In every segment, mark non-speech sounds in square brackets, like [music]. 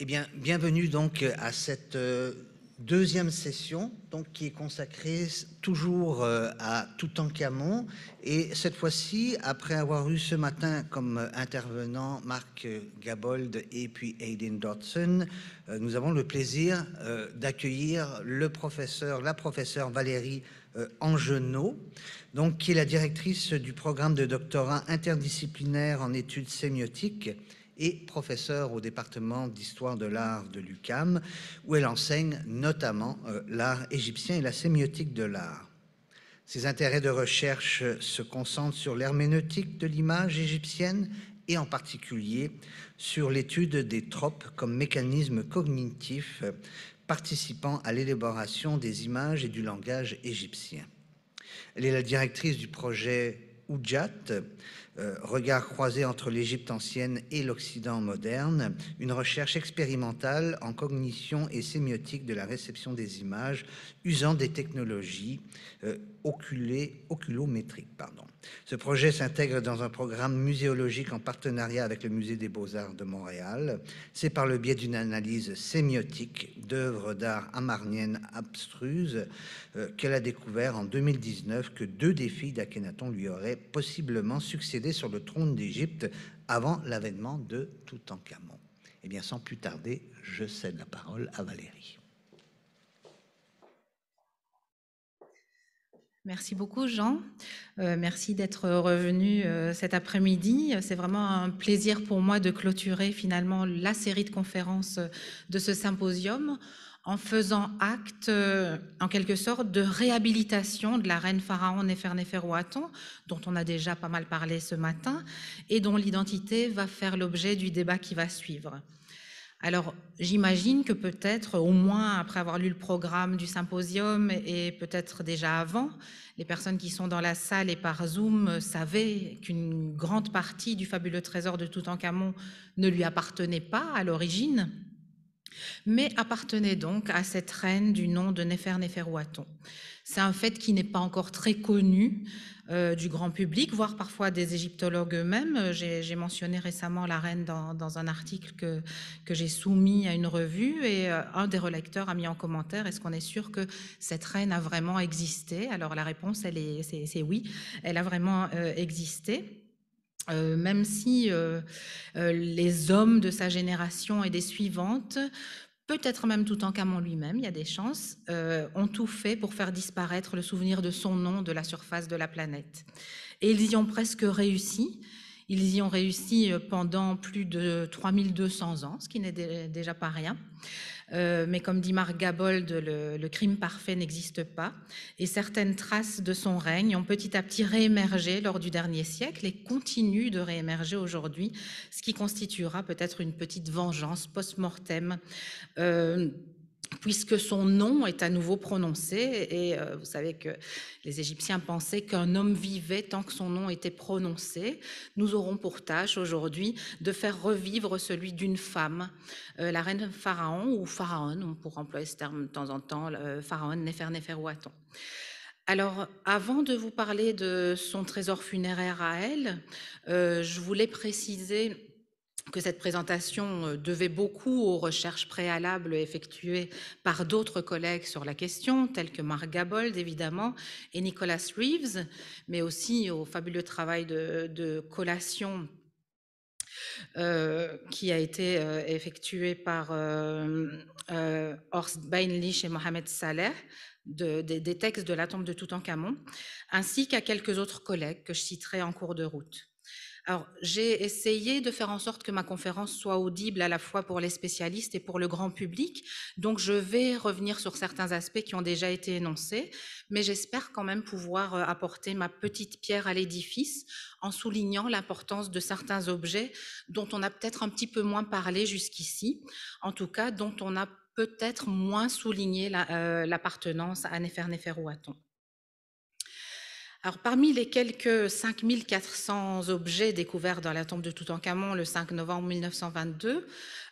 Eh bien, bienvenue donc euh, à cette euh, deuxième session donc, qui est consacrée toujours euh, à Toutankhamon. Et cette fois-ci, après avoir eu ce matin comme intervenant Marc Gabold et puis Aiden Dodson, nous avons le plaisir d'accueillir le professeur, la professeure Valérie Angenot, donc, qui est la directrice du programme de doctorat interdisciplinaire en études sémiotiques et professeure au département d'histoire de l'art de l'UCAM, où elle enseigne notamment euh, l'art égyptien et la sémiotique de l'art. Ses intérêts de recherche se concentrent sur l'herméneutique de l'image égyptienne et en particulier sur l'étude des tropes comme mécanisme cognitif participant à l'élaboration des images et du langage égyptien. Elle est la directrice du projet Oudjat, euh, regard croisé entre l'Égypte ancienne et l'Occident moderne, une recherche expérimentale en cognition et sémiotique de la réception des images usant des technologies euh, oculométriques. Pardon. Ce projet s'intègre dans un programme muséologique en partenariat avec le Musée des beaux-arts de Montréal. C'est par le biais d'une analyse sémiotique d'œuvres d'art amarniennes abstruses euh, qu'elle a découvert en 2019 que deux défis d'Akhenaton lui auraient possiblement succédé sur le trône d'Égypte avant l'avènement de Toutankhamon. Eh bien, sans plus tarder, je cède la parole à Valérie. Merci beaucoup Jean. Euh, merci d'être revenu euh, cet après-midi. C'est vraiment un plaisir pour moi de clôturer finalement la série de conférences de ce symposium en faisant acte, euh, en quelque sorte, de réhabilitation de la reine pharaon Néfernéferouaton, dont on a déjà pas mal parlé ce matin, et dont l'identité va faire l'objet du débat qui va suivre. Alors, j'imagine que peut-être, au moins après avoir lu le programme du symposium et peut-être déjà avant, les personnes qui sont dans la salle et par Zoom savaient qu'une grande partie du fabuleux trésor de Toutankhamon ne lui appartenait pas à l'origine, mais appartenait donc à cette reine du nom de néfer Waton. C'est un fait qui n'est pas encore très connu euh, du grand public, voire parfois des égyptologues eux-mêmes. Euh, j'ai mentionné récemment la reine dans, un article que, j'ai soumis à une revue et euh, un des relecteurs a mis en commentaire est-ce qu'on est sûr que cette reine a vraiment existé Alors la réponse, c'est oui, elle a vraiment existé. Euh, même si euh, euh, les hommes de sa génération et des suivantes, peut-être même tout en Camon lui-même, il y a des chances, ont tout fait pour faire disparaître le souvenir de son nom de la surface de la planète. Et ils y ont presque réussi. Ils y ont réussi pendant plus de 3200 ans, ce qui n'est déjà pas rien. Euh, mais comme dit Marc Gabold, le, crime parfait n'existe pas. Et certaines traces de son règne ont petit à petit réémergé lors du dernier siècle et continuent de réémerger aujourd'hui, ce qui constituera peut-être une petite vengeance post-mortem. Euh, puisque son nom est à nouveau prononcé. Et euh, vous savez que les Égyptiens pensaient qu'un homme vivait tant que son nom était prononcé. Nous aurons pour tâche aujourd'hui de faire revivre celui d'une femme, euh, la reine Pharaon ou Pharaon, on pourrait employer ce terme de temps en temps, euh, Pharaon Nefer néfer Alors, avant de vous parler de son trésor funéraire à elle, je voulais préciser que cette présentation euh, devait beaucoup aux recherches préalables effectuées par d'autres collègues sur la question, tels que Marc Gabold, évidemment, et Nicolas Reeves, mais aussi au fabuleux travail de, collation euh, qui a été euh, effectué par Horst Beinlich et Mohamed Saleh, des textes de la tombe de Toutankhamon, ainsi qu'à quelques autres collègues que je citerai en cours de route j'ai essayé de faire en sorte que ma conférence soit audible à la fois pour les spécialistes et pour le grand public. Donc, je vais revenir sur certains aspects qui ont déjà été énoncés, mais j'espère quand même pouvoir euh, apporter ma petite pierre à l'édifice en soulignant l'importance de certains objets dont on a peut-être un petit peu moins parlé jusqu'ici, en tout cas dont on a peut-être moins souligné euh, l'appartenance la, ou à ton parmi les quelques 5400 objets découverts dans la tombe de Toutankhamon le 5 novembre 1922,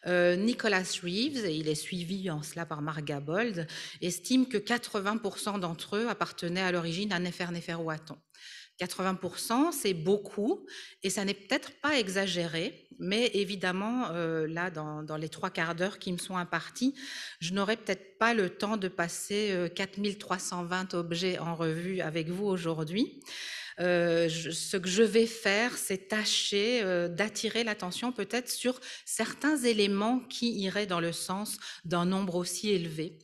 euh, Nicholas Reeves, et il est suivi en cela par Mark Gabold, estime que 80% d'entre eux appartenaient à l'origine à Neferneferuaton. 80%, c'est beaucoup et ça n'est peut-être pas exagéré, mais évidemment, euh, là, dans, les trois quarts d'heure qui me sont impartis, je n'aurai peut-être pas le temps de passer 4320 euh, objets en revue avec vous aujourd'hui. Euh, ce que je vais faire, c'est tâcher d'attirer l'attention peut-être sur certains éléments qui iraient dans le sens d'un nombre aussi élevé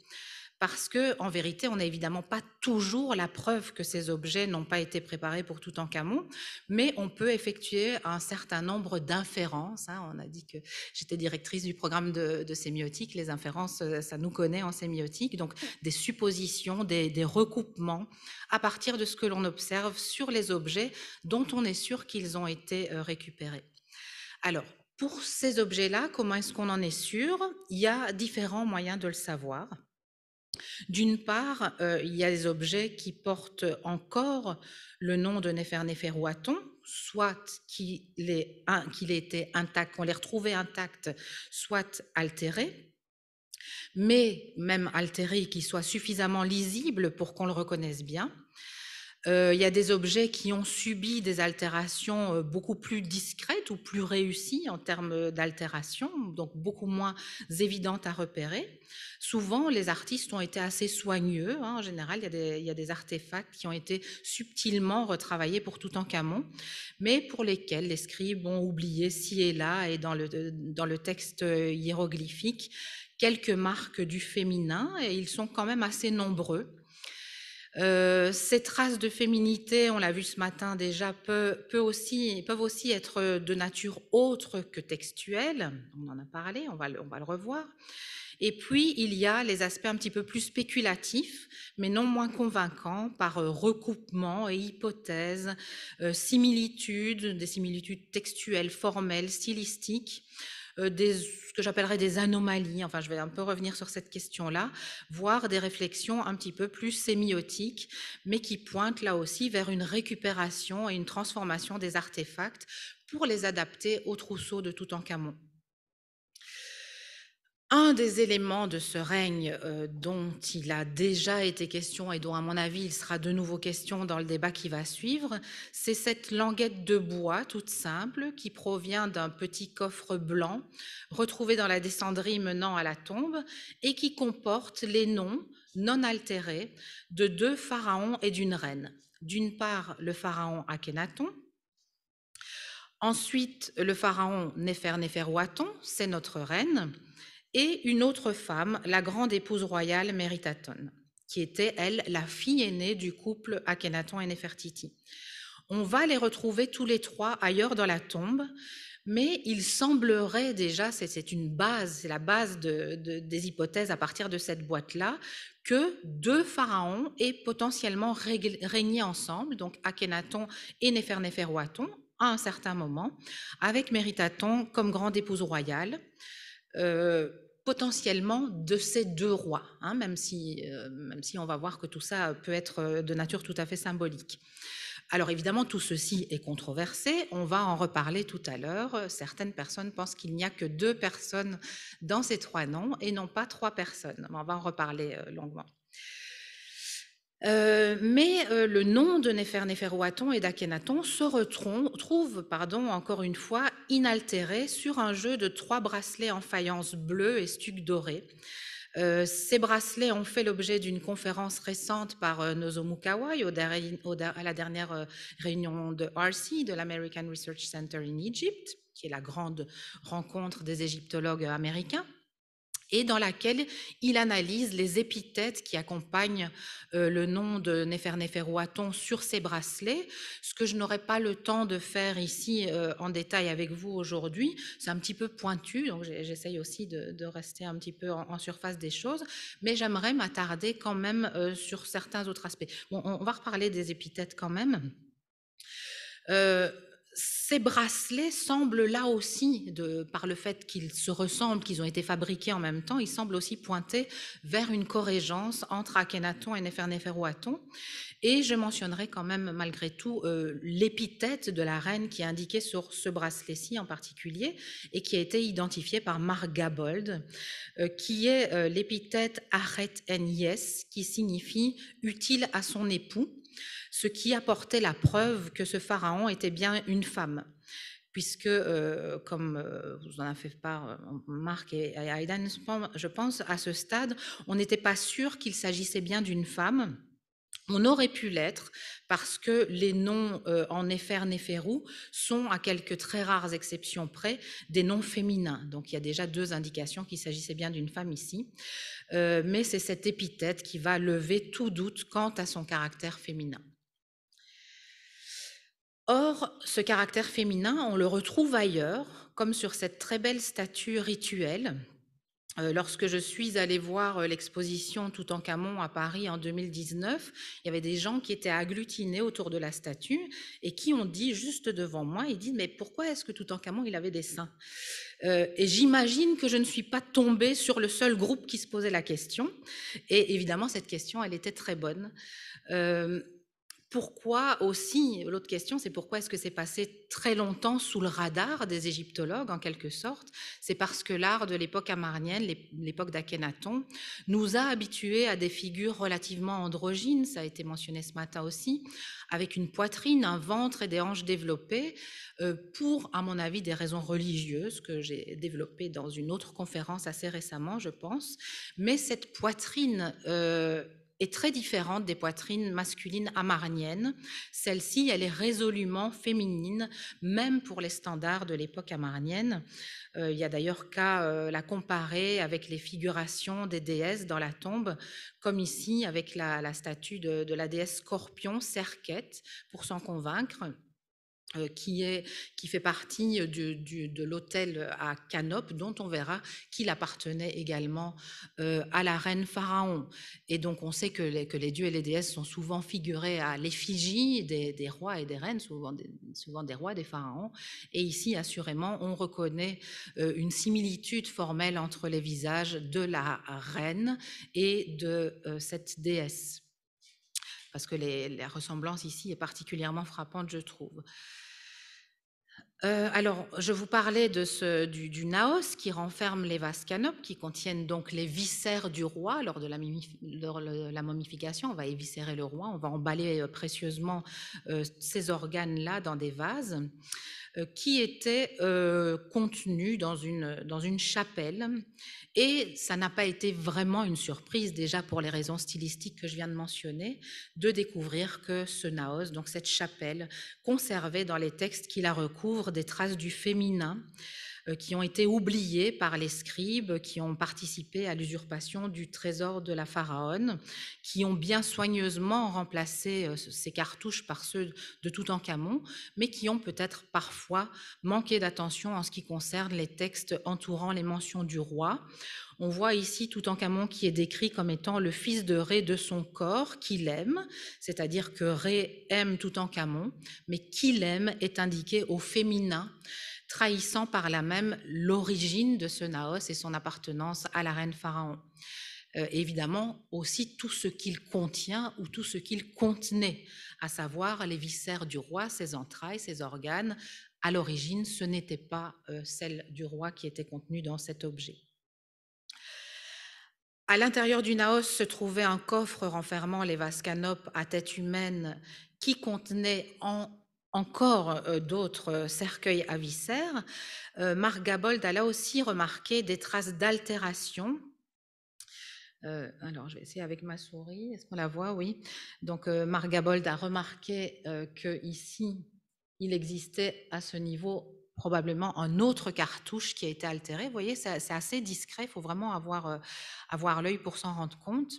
parce que en vérité, on n'a évidemment pas toujours la preuve que ces objets n'ont pas été préparés pour tout en camon, mais on peut effectuer un certain nombre d'inférences. Hein. On a dit que j'étais directrice du programme de, sémiotique, les inférences, euh, ça nous connaît en sémiotique, donc des suppositions, des recoupements à partir de ce que l'on observe sur les objets dont on est sûr qu'ils ont été euh, récupérés. Alors, pour ces objets-là, comment est-ce qu'on en est sûr Il y a différents moyens de le savoir. D'une part, euh, il y a des objets qui portent encore le nom de Néfernéferouaton, soit qu'il ait était intact, qu'on les retrouvait intacts, soit altérés mais même altérés, qui soient suffisamment lisible pour qu'on le reconnaisse bien. Euh, il y a des objets qui ont subi des altérations euh, beaucoup plus discrètes ou plus réussies en termes d'altération, donc beaucoup moins évidentes à repérer. Souvent, les artistes ont été assez soigneux. Hein. En général, il y, a des, artefacts qui ont été subtilement retravaillés pour tout en camon, mais pour lesquels les scribes ont oublié ci et là et dans le texte hiéroglyphique quelques marques du féminin, et ils sont quand même assez nombreux. Euh, ces traces de féminité, on l'a vu ce matin déjà, peuvent aussi être de nature autre que textuelle. On en a parlé, on va, on va le revoir. Et puis, il y a les aspects un petit peu plus spéculatifs, mais non moins convaincants, par euh, recoupement et hypothèses, euh, similitudes, des similitudes textuelles, formelles, stylistiques. Euh, ce que j'appellerais des anomalies, enfin je vais un peu revenir sur cette question-là, voire des réflexions un petit peu plus sémiotiques, mais qui pointent là aussi vers une récupération et une transformation des artefacts pour les adapter au trousseau de Toutankhamon. Un des éléments de ce règne euh, dont il a déjà été question et dont, à mon avis, il sera de nouveau question dans le débat qui va suivre, c'est cette languette de bois toute simple qui provient d'un petit coffre blanc retrouvé dans la descendrie menant à la tombe et qui comporte les noms non altérés de deux pharaons et d'une reine. D'une part, le pharaon Akhenaton, ensuite le pharaon néfer c'est notre reine, et une autre femme, la grande épouse royale Méritaton, qui était, elle, la fille aînée du couple Akhenaton et Nefertiti. On va les retrouver tous les trois ailleurs dans la tombe, mais il semblerait déjà, c'est une base, c'est la base des hypothèses à partir de cette boîte-là, que deux pharaons aient potentiellement régné ensemble, donc Akhenaton et Néfernéferouaton, à un certain moment, avec Méritaton comme grande épouse royale. Euh, potentiellement de ces deux rois, hein, même, si, euh, même si on va voir que tout ça peut être euh, de nature tout à fait symbolique. Alors évidemment, tout ceci est controversé, on va en reparler tout à l'heure. Certaines personnes pensent qu'il n'y a que deux personnes dans ces trois noms et non pas trois personnes. On va en reparler euh, longuement. Euh, mais euh, le nom de Néfer Néferouaton et d'Akhenaton se retrouve pardon, encore une fois inaltéré sur un jeu de trois bracelets en faïence bleue et stuc doré. Euh, ces bracelets ont fait l'objet d'une conférence récente par Nozomu Kawai à la dernière réunion de RC, de l'American Research Center in Egypt, qui est la grande rencontre des égyptologues américains et dans laquelle il analyse les épithètes qui accompagnent euh, le nom de Néfernéferouaton sur ses bracelets. Ce que je n'aurai pas le temps de faire ici euh, en détail avec vous aujourd'hui, c'est un petit peu pointu, donc j'essaye aussi de, rester un petit peu en, surface des choses, mais j'aimerais m'attarder quand même euh, sur certains autres aspects. on, va reparler des épithètes quand même ces bracelets semblent là aussi, par le fait qu'ils se ressemblent, qu'ils ont été fabriqués en même temps, ils semblent aussi pointer vers une corrégence entre Akhenaton et Neferneferuaton. Et je mentionnerai quand même malgré tout euh, l'épithète de la reine qui est indiquée sur ce bracelet-ci en particulier et qui a été identifiée par Marc Gabold, euh, qui est euh, l'épithète Aret en Yes, qui signifie utile à son époux ce qui apportait la preuve que ce pharaon était bien une femme puisque, euh, comme euh, vous en avez fait part, euh, Marc et Aidan, je pense, à ce stade, on n'était pas sûr qu'il s'agissait bien d'une femme. On aurait pu l'être parce que les noms en Néfer néphérou sont, à quelques très rares exceptions près, des noms féminins. Donc il y a déjà deux indications qu'il s'agissait bien d'une femme ici. Euh, mais c'est cette épithète qui va lever tout doute quant à son caractère féminin. Or, ce caractère féminin, on le retrouve ailleurs, comme sur cette très belle statue rituelle. Euh, lorsque je suis allée voir euh, l'exposition Toutankhamon à Paris en 2019, il y avait des gens qui étaient agglutinés autour de la statue et qui ont dit juste devant moi, ils disent mais pourquoi est-ce que Toutankhamon il avait des seins euh, et j'imagine que je ne suis pas tombée sur le seul groupe qui se posait la question. Et évidemment, cette question, elle était très bonne. Euh, pourquoi aussi, l'autre question, c'est pourquoi est-ce que c'est passé très longtemps sous le radar des égyptologues, en quelque sorte C'est parce que l'art de l'époque amarnienne, l'époque d'Akhenaton, nous a habitués à des figures relativement androgynes, ça a été mentionné ce matin aussi, avec une poitrine, un ventre et des hanches développées, euh, pour, à mon avis, des raisons religieuses que j'ai développées dans une autre conférence assez récemment, je pense. Mais cette poitrine... Euh, est très différente des poitrines masculines amarniennes. Celle-ci, elle est résolument féminine, même pour les standards de l'époque amarnienne. Euh, il y a d'ailleurs qu'à euh, la comparer avec les figurations des déesses dans la tombe, comme ici avec la, statue de, de la déesse Scorpion, Serquette, pour s'en convaincre. Euh, qui, fait partie euh, de l'hôtel euh, à Canope, dont on verra qu'il appartenait également à la reine Pharaon. Et donc on sait que les, dieux et les déesses sont souvent figurés à l'effigie des, rois et des reines, souvent des, rois, des pharaons. Et ici, assurément, on reconnaît une similitude formelle entre les visages de la reine et de cette déesse parce que la ressemblance ici est particulièrement frappante, je trouve. Euh, alors, je vous parlais du, naos qui renferme les vases canopes, qui contiennent donc les viscères du roi lors de la, momification. On va éviscérer le roi, on va emballer euh, précieusement euh, ces organes-là dans des vases. Euh, qui était euh, contenu dans une, chapelle. Et ça n'a pas été vraiment une surprise, déjà pour les raisons stylistiques que je viens de mentionner, de découvrir que ce naos, donc cette chapelle, conservait dans les textes qui la recouvrent des traces du féminin, euh, qui ont été oubliés par les scribes, qui ont participé à l'usurpation du trésor de la pharaon, qui ont bien soigneusement remplacé euh, ces cartouches par ceux de Toutankhamon, mais qui ont peut-être parfois manqué d'attention en ce qui concerne les textes entourant les mentions du roi. On voit ici Toutankhamon qui est décrit comme étant le fils de Ré de son corps, qu'il aime, c'est-à-dire que Ré aime Toutankhamon, mais qu'il aime est indiqué au féminin trahissant par là même l'origine de ce Naos et son appartenance à la reine Pharaon. Euh, évidemment aussi tout ce qu'il contient ou tout ce qu'il contenait, à savoir les viscères du roi, ses entrailles, ses organes. À l'origine, ce n'était pas euh, celle du roi qui était contenue dans cet objet. À l'intérieur du Naos se trouvait un coffre renfermant les vases canopes à tête humaine qui contenait en encore euh, d'autres euh, cercueils à viscères, euh, Margabold a là aussi remarqué des traces d'altération. alors, je vais essayer avec ma souris. Est-ce qu'on la voit Oui. Donc, Margabold a remarqué qu'ici, il existait à ce niveau probablement un autre cartouche qui a été altéré. Vous voyez, c'est assez discret. Il faut vraiment avoir, avoir l'œil pour s'en rendre compte.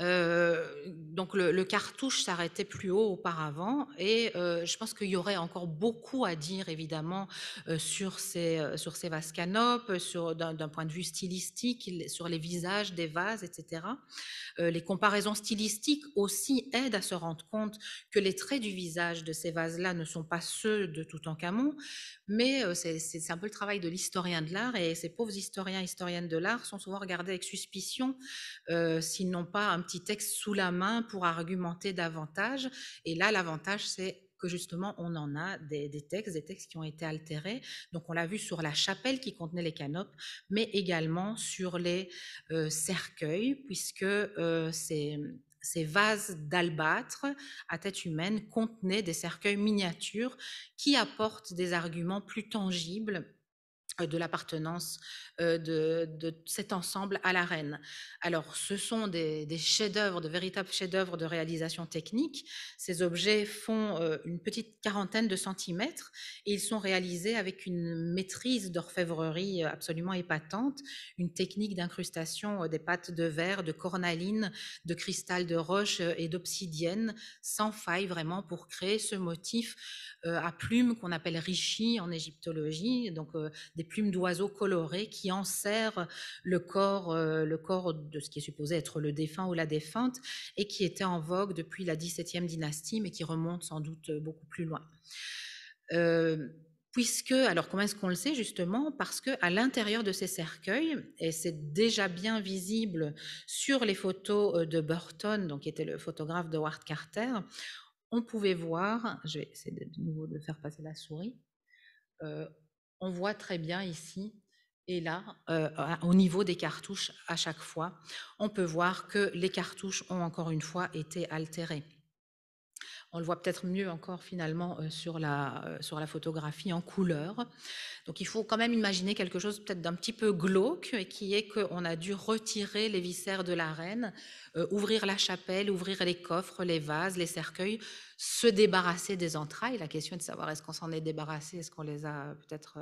Euh, donc le, cartouche s'arrêtait plus haut auparavant et euh, je pense qu'il y aurait encore beaucoup à dire évidemment euh, sur ces sur ces vases canopes, sur d'un point de vue stylistique, sur les visages des vases, etc. les comparaisons stylistiques aussi aident à se rendre compte que les traits du visage de ces vases-là ne sont pas ceux de tout camon mais c'est un peu le travail de l'historien de l'art et ces pauvres historiens historiennes de l'art sont souvent regardés avec suspicion s'ils n'ont pas un petit texte sous la main pour argumenter davantage. Et là, l'avantage, c'est que justement on en a des, textes, des textes qui ont été altérés. Donc on l'a vu sur la chapelle qui contenait les canopes, mais également sur les euh, cercueils, puisque euh, ces, ces vases d'albâtre à tête humaine contenaient des cercueils miniatures qui apportent des arguments plus tangibles euh, de l'appartenance euh, de, cet ensemble à la reine. Alors, ce sont des, chefs-d'œuvre, de véritables chefs-d'œuvre de réalisation technique. Ces objets font euh, une petite quarantaine de centimètres et ils sont réalisés avec une maîtrise d'orfèvrerie absolument épatante, une technique d'incrustation des pattes de verre, de cornaline, de cristal de roche et d'obsidienne, sans faille vraiment pour créer ce motif à plumes qu'on appelle rishi en égyptologie, donc des plumes d'oiseaux colorées qui enserrent le corps, euh, le corps de ce qui est supposé être le défunt ou la défunte et qui était en vogue depuis la 17e dynastie, mais qui remonte sans doute euh, beaucoup plus loin. Euh, puisque, alors comment est-ce qu'on le sait justement Parce qu'à l'intérieur de ces cercueils, et c'est déjà bien visible sur les photos de Burton, donc qui était le photographe de Ward Carter, on pouvait voir, je vais essayer de, nouveau de faire passer la souris, on voit très bien ici et là, euh, au niveau des cartouches à chaque fois, on peut voir que les cartouches ont encore une fois été altérées. On le voit peut-être mieux encore finalement euh, sur la, euh, sur la photographie en couleur. Donc il faut quand même imaginer quelque chose peut-être d'un petit peu glauque, qui est qu'on a dû retirer les viscères de la reine, euh, ouvrir la chapelle, ouvrir les coffres, les vases, les cercueils, se débarrasser des entrailles. La question est de savoir est-ce qu'on s'en est débarrassé, est-ce qu'on les a peut-être...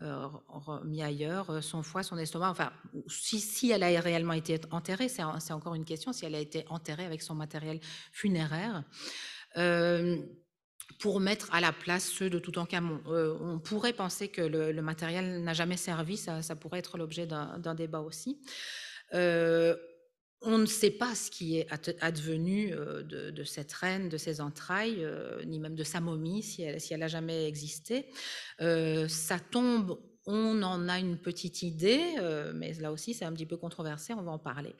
remis ailleurs, son foie, son estomac, enfin, si, si elle a réellement été enterrée, c'est encore une question, si elle a été enterrée avec son matériel funéraire pour mettre à la place ceux de Toutankhamon. Euh, on pourrait penser que le, matériel n'a jamais servi, ça, ça pourrait être l'objet d'un débat aussi. Euh, on ne sait pas ce qui est advenu euh, de, cette reine, de ses entrailles, ni même de sa momie, si elle, si elle a jamais existé. sa tombe, on en a une petite idée, mais là aussi c'est un petit peu controversé, on va en parler.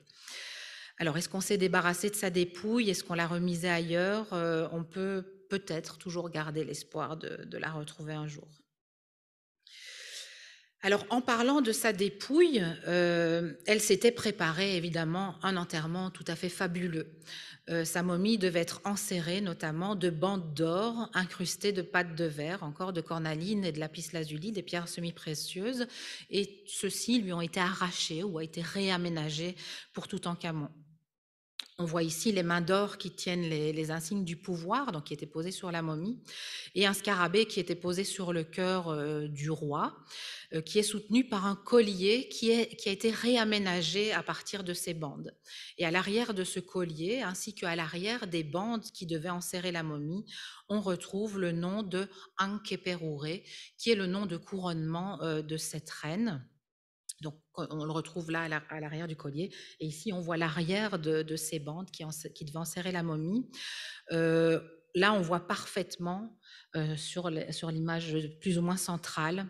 Alors, est-ce qu'on s'est débarrassé de sa dépouille Est-ce qu'on l'a remise ailleurs euh, On peut peut-être toujours garder l'espoir de, la retrouver un jour. Alors, en parlant de sa dépouille, euh, elle s'était préparée évidemment un enterrement tout à fait fabuleux. Euh, sa momie devait être enserrée notamment de bandes d'or incrustées de pattes de verre, encore de cornaline et de lapis lazuli, des pierres semi-précieuses, et ceux-ci lui ont été arrachés ou a été réaménagés pour tout en camon. On voit ici les mains d'or qui tiennent les, insignes du pouvoir, qui étaient posés sur la momie, et un scarabée qui était posé sur le cœur euh, du roi, euh, qui est soutenu par un collier qui, a été réaménagé à partir de ces bandes. Et à l'arrière de ce collier, ainsi qu'à l'arrière des bandes qui devaient enserrer la momie, on retrouve le nom de Ankeperure, qui est le nom de couronnement euh, de cette reine. Donc, on le retrouve là à l'arrière du collier. Et ici, on voit l'arrière de, ces bandes qui, qui devaient enserrer la momie. Euh, là, on voit parfaitement euh, sur l'image plus ou moins centrale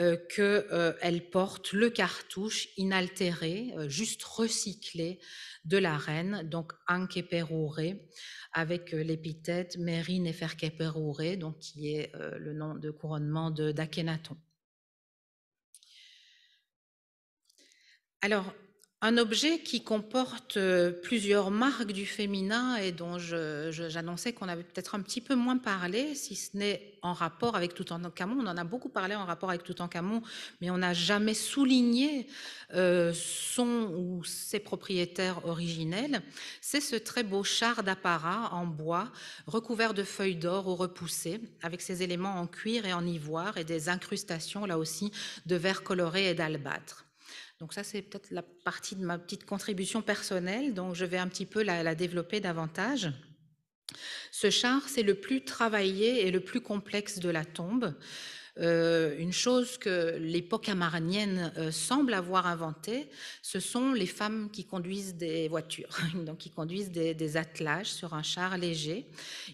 euh, qu'elle porte le cartouche inaltéré, juste recyclé de la reine, donc Anke avec l'épithète Mary donc qui est le nom de couronnement d'Akhenaton. Alors, un objet qui comporte euh, plusieurs marques du féminin et dont j'annonçais qu'on avait peut-être un petit peu moins parlé, si ce n'est en rapport avec Toutankhamon. On en a beaucoup parlé en rapport avec Toutankhamon, mais on n'a jamais souligné euh, son ou ses propriétaires originels. C'est ce très beau char d'apparat en bois, recouvert de feuilles d'or ou repoussées, avec ses éléments en cuir et en ivoire et des incrustations, là aussi, de verre coloré et d'albâtre. Donc ça, c'est peut-être la partie de ma petite contribution personnelle, donc je vais un petit peu la, développer davantage. Ce char, c'est le plus travaillé et le plus complexe de la tombe. Euh, une chose que l'époque amarnienne euh, semble avoir inventée, ce sont les femmes qui conduisent des voitures, [laughs] donc qui conduisent des, attelages sur un char léger.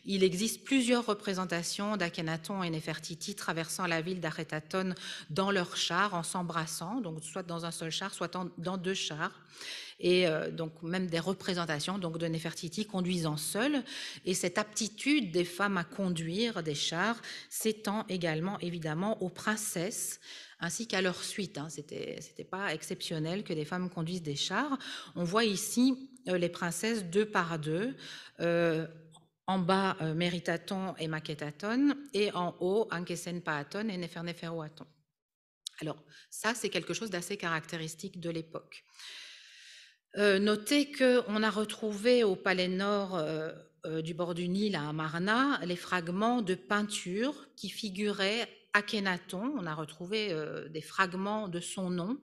Il existe plusieurs représentations d'Akhenaton et Néfertiti traversant la ville d'Aretaton dans leur char en s'embrassant, donc soit dans un seul char, soit dans deux chars et euh, donc même des représentations donc de Nefertiti conduisant seule. Et cette aptitude des femmes à conduire des chars s'étend également évidemment aux princesses ainsi qu'à leur suite. ce hein. C'était, c'était pas exceptionnel que des femmes conduisent des chars. On voit ici euh, les princesses deux par deux. Euh, en bas, Méritaton et Maquetaton, et en haut, Ankesen Paaton et Neferneferoaton. Alors, ça, c'est quelque chose d'assez caractéristique de l'époque. Euh, notez qu'on a retrouvé au Palais Nord euh, euh, du bord du Nil à Amarna les fragments de peinture qui figuraient Akhenaton, on a retrouvé des fragments de son nom,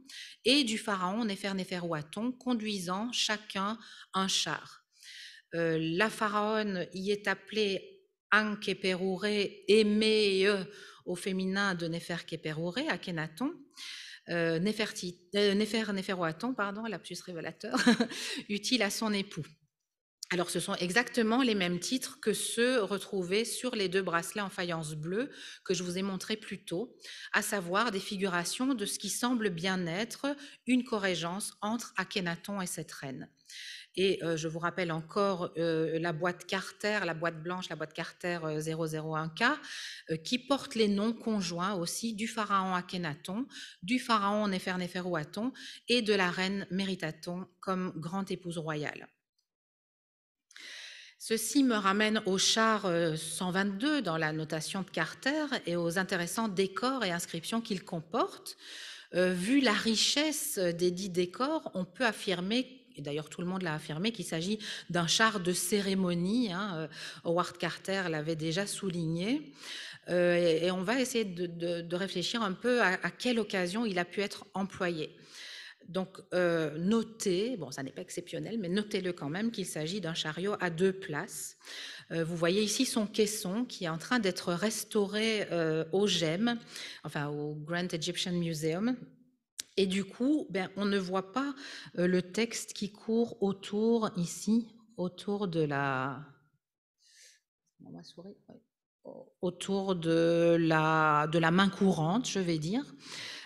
et du pharaon Nefer-Nefer-Ouaton conduisant chacun un char. la pharaonne y est appelée Ankeperouré, aimée au féminin de à Akhenaton, euh, Néferoaton, euh, pardon, révélateur, [laughs] utile à son époux. Alors, ce sont exactement les mêmes titres que ceux retrouvés sur les deux bracelets en faïence bleue que je vous ai montrés plus tôt, à savoir des figurations de ce qui semble bien être une corrégence entre Akhenaton et cette reine. Et euh, je vous rappelle encore euh, la boîte Carter, la boîte blanche, la boîte Carter 001K, euh, qui porte les noms conjoints aussi du pharaon Akhenaton, du pharaon Néferneferouaton et de la reine Méritaton comme grande épouse royale. Ceci me ramène au char 122 dans la notation de Carter et aux intéressants décors et inscriptions qu'il comporte. vu la richesse des dix décors, on peut affirmer et d'ailleurs tout le monde l'a affirmé, qu'il s'agit d'un char de cérémonie. Hein, euh, Howard Carter l'avait déjà souligné. Euh, et, on va essayer de, réfléchir un peu à, quelle occasion il a pu être employé. Donc, euh, notez, bon, ça n'est pas exceptionnel, mais notez-le quand même qu'il s'agit d'un chariot à deux places. vous voyez ici son caisson qui est en train d'être restauré au GEM, enfin au Grand Egyptian Museum, et du coup, ben, on ne voit pas euh, le texte qui court autour, ici, autour de la... Autour de la, de la main courante, je vais dire,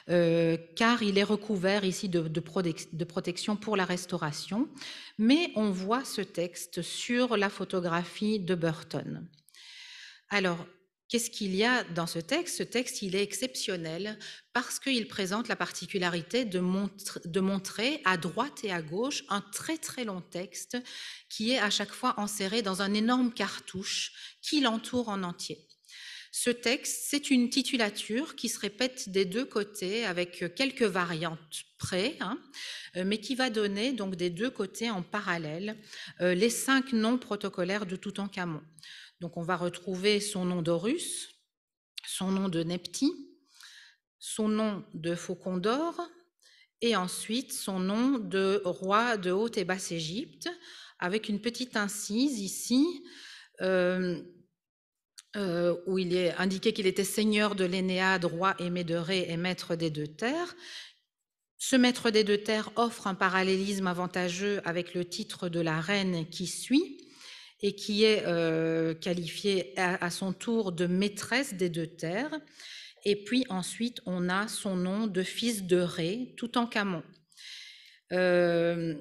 euh, car il est recouvert ici de, de, de, protection pour la restauration. Mais on voit ce texte sur la photographie de Burton. Alors, Qu'est-ce qu'il y a dans ce texte Ce texte, il est exceptionnel parce qu'il présente la particularité de, montrer à droite et à gauche un très très long texte qui est à chaque fois enserré dans un énorme cartouche qui l'entoure en entier. Ce texte, c'est une titulature qui se répète des deux côtés avec quelques variantes près, hein, mais qui va donner donc des deux côtés en parallèle euh, les cinq noms protocolaires de Toutankhamon. Donc on va retrouver son nom d'Horus, son nom de Nepti, son nom de Faucon d'Or, et ensuite son nom de roi de Haute et Basse Égypte, avec une petite incise ici euh, euh, où il est indiqué qu'il était seigneur de l'Énéade, roi aimé de Ré et maître des deux terres. Ce maître des deux terres offre un parallélisme avantageux avec le titre de la reine qui suit, et qui est euh, qualifiée à, son tour de maîtresse des deux terres. Et puis ensuite, on a son nom de fils de Ré, tout en Camon. Euh,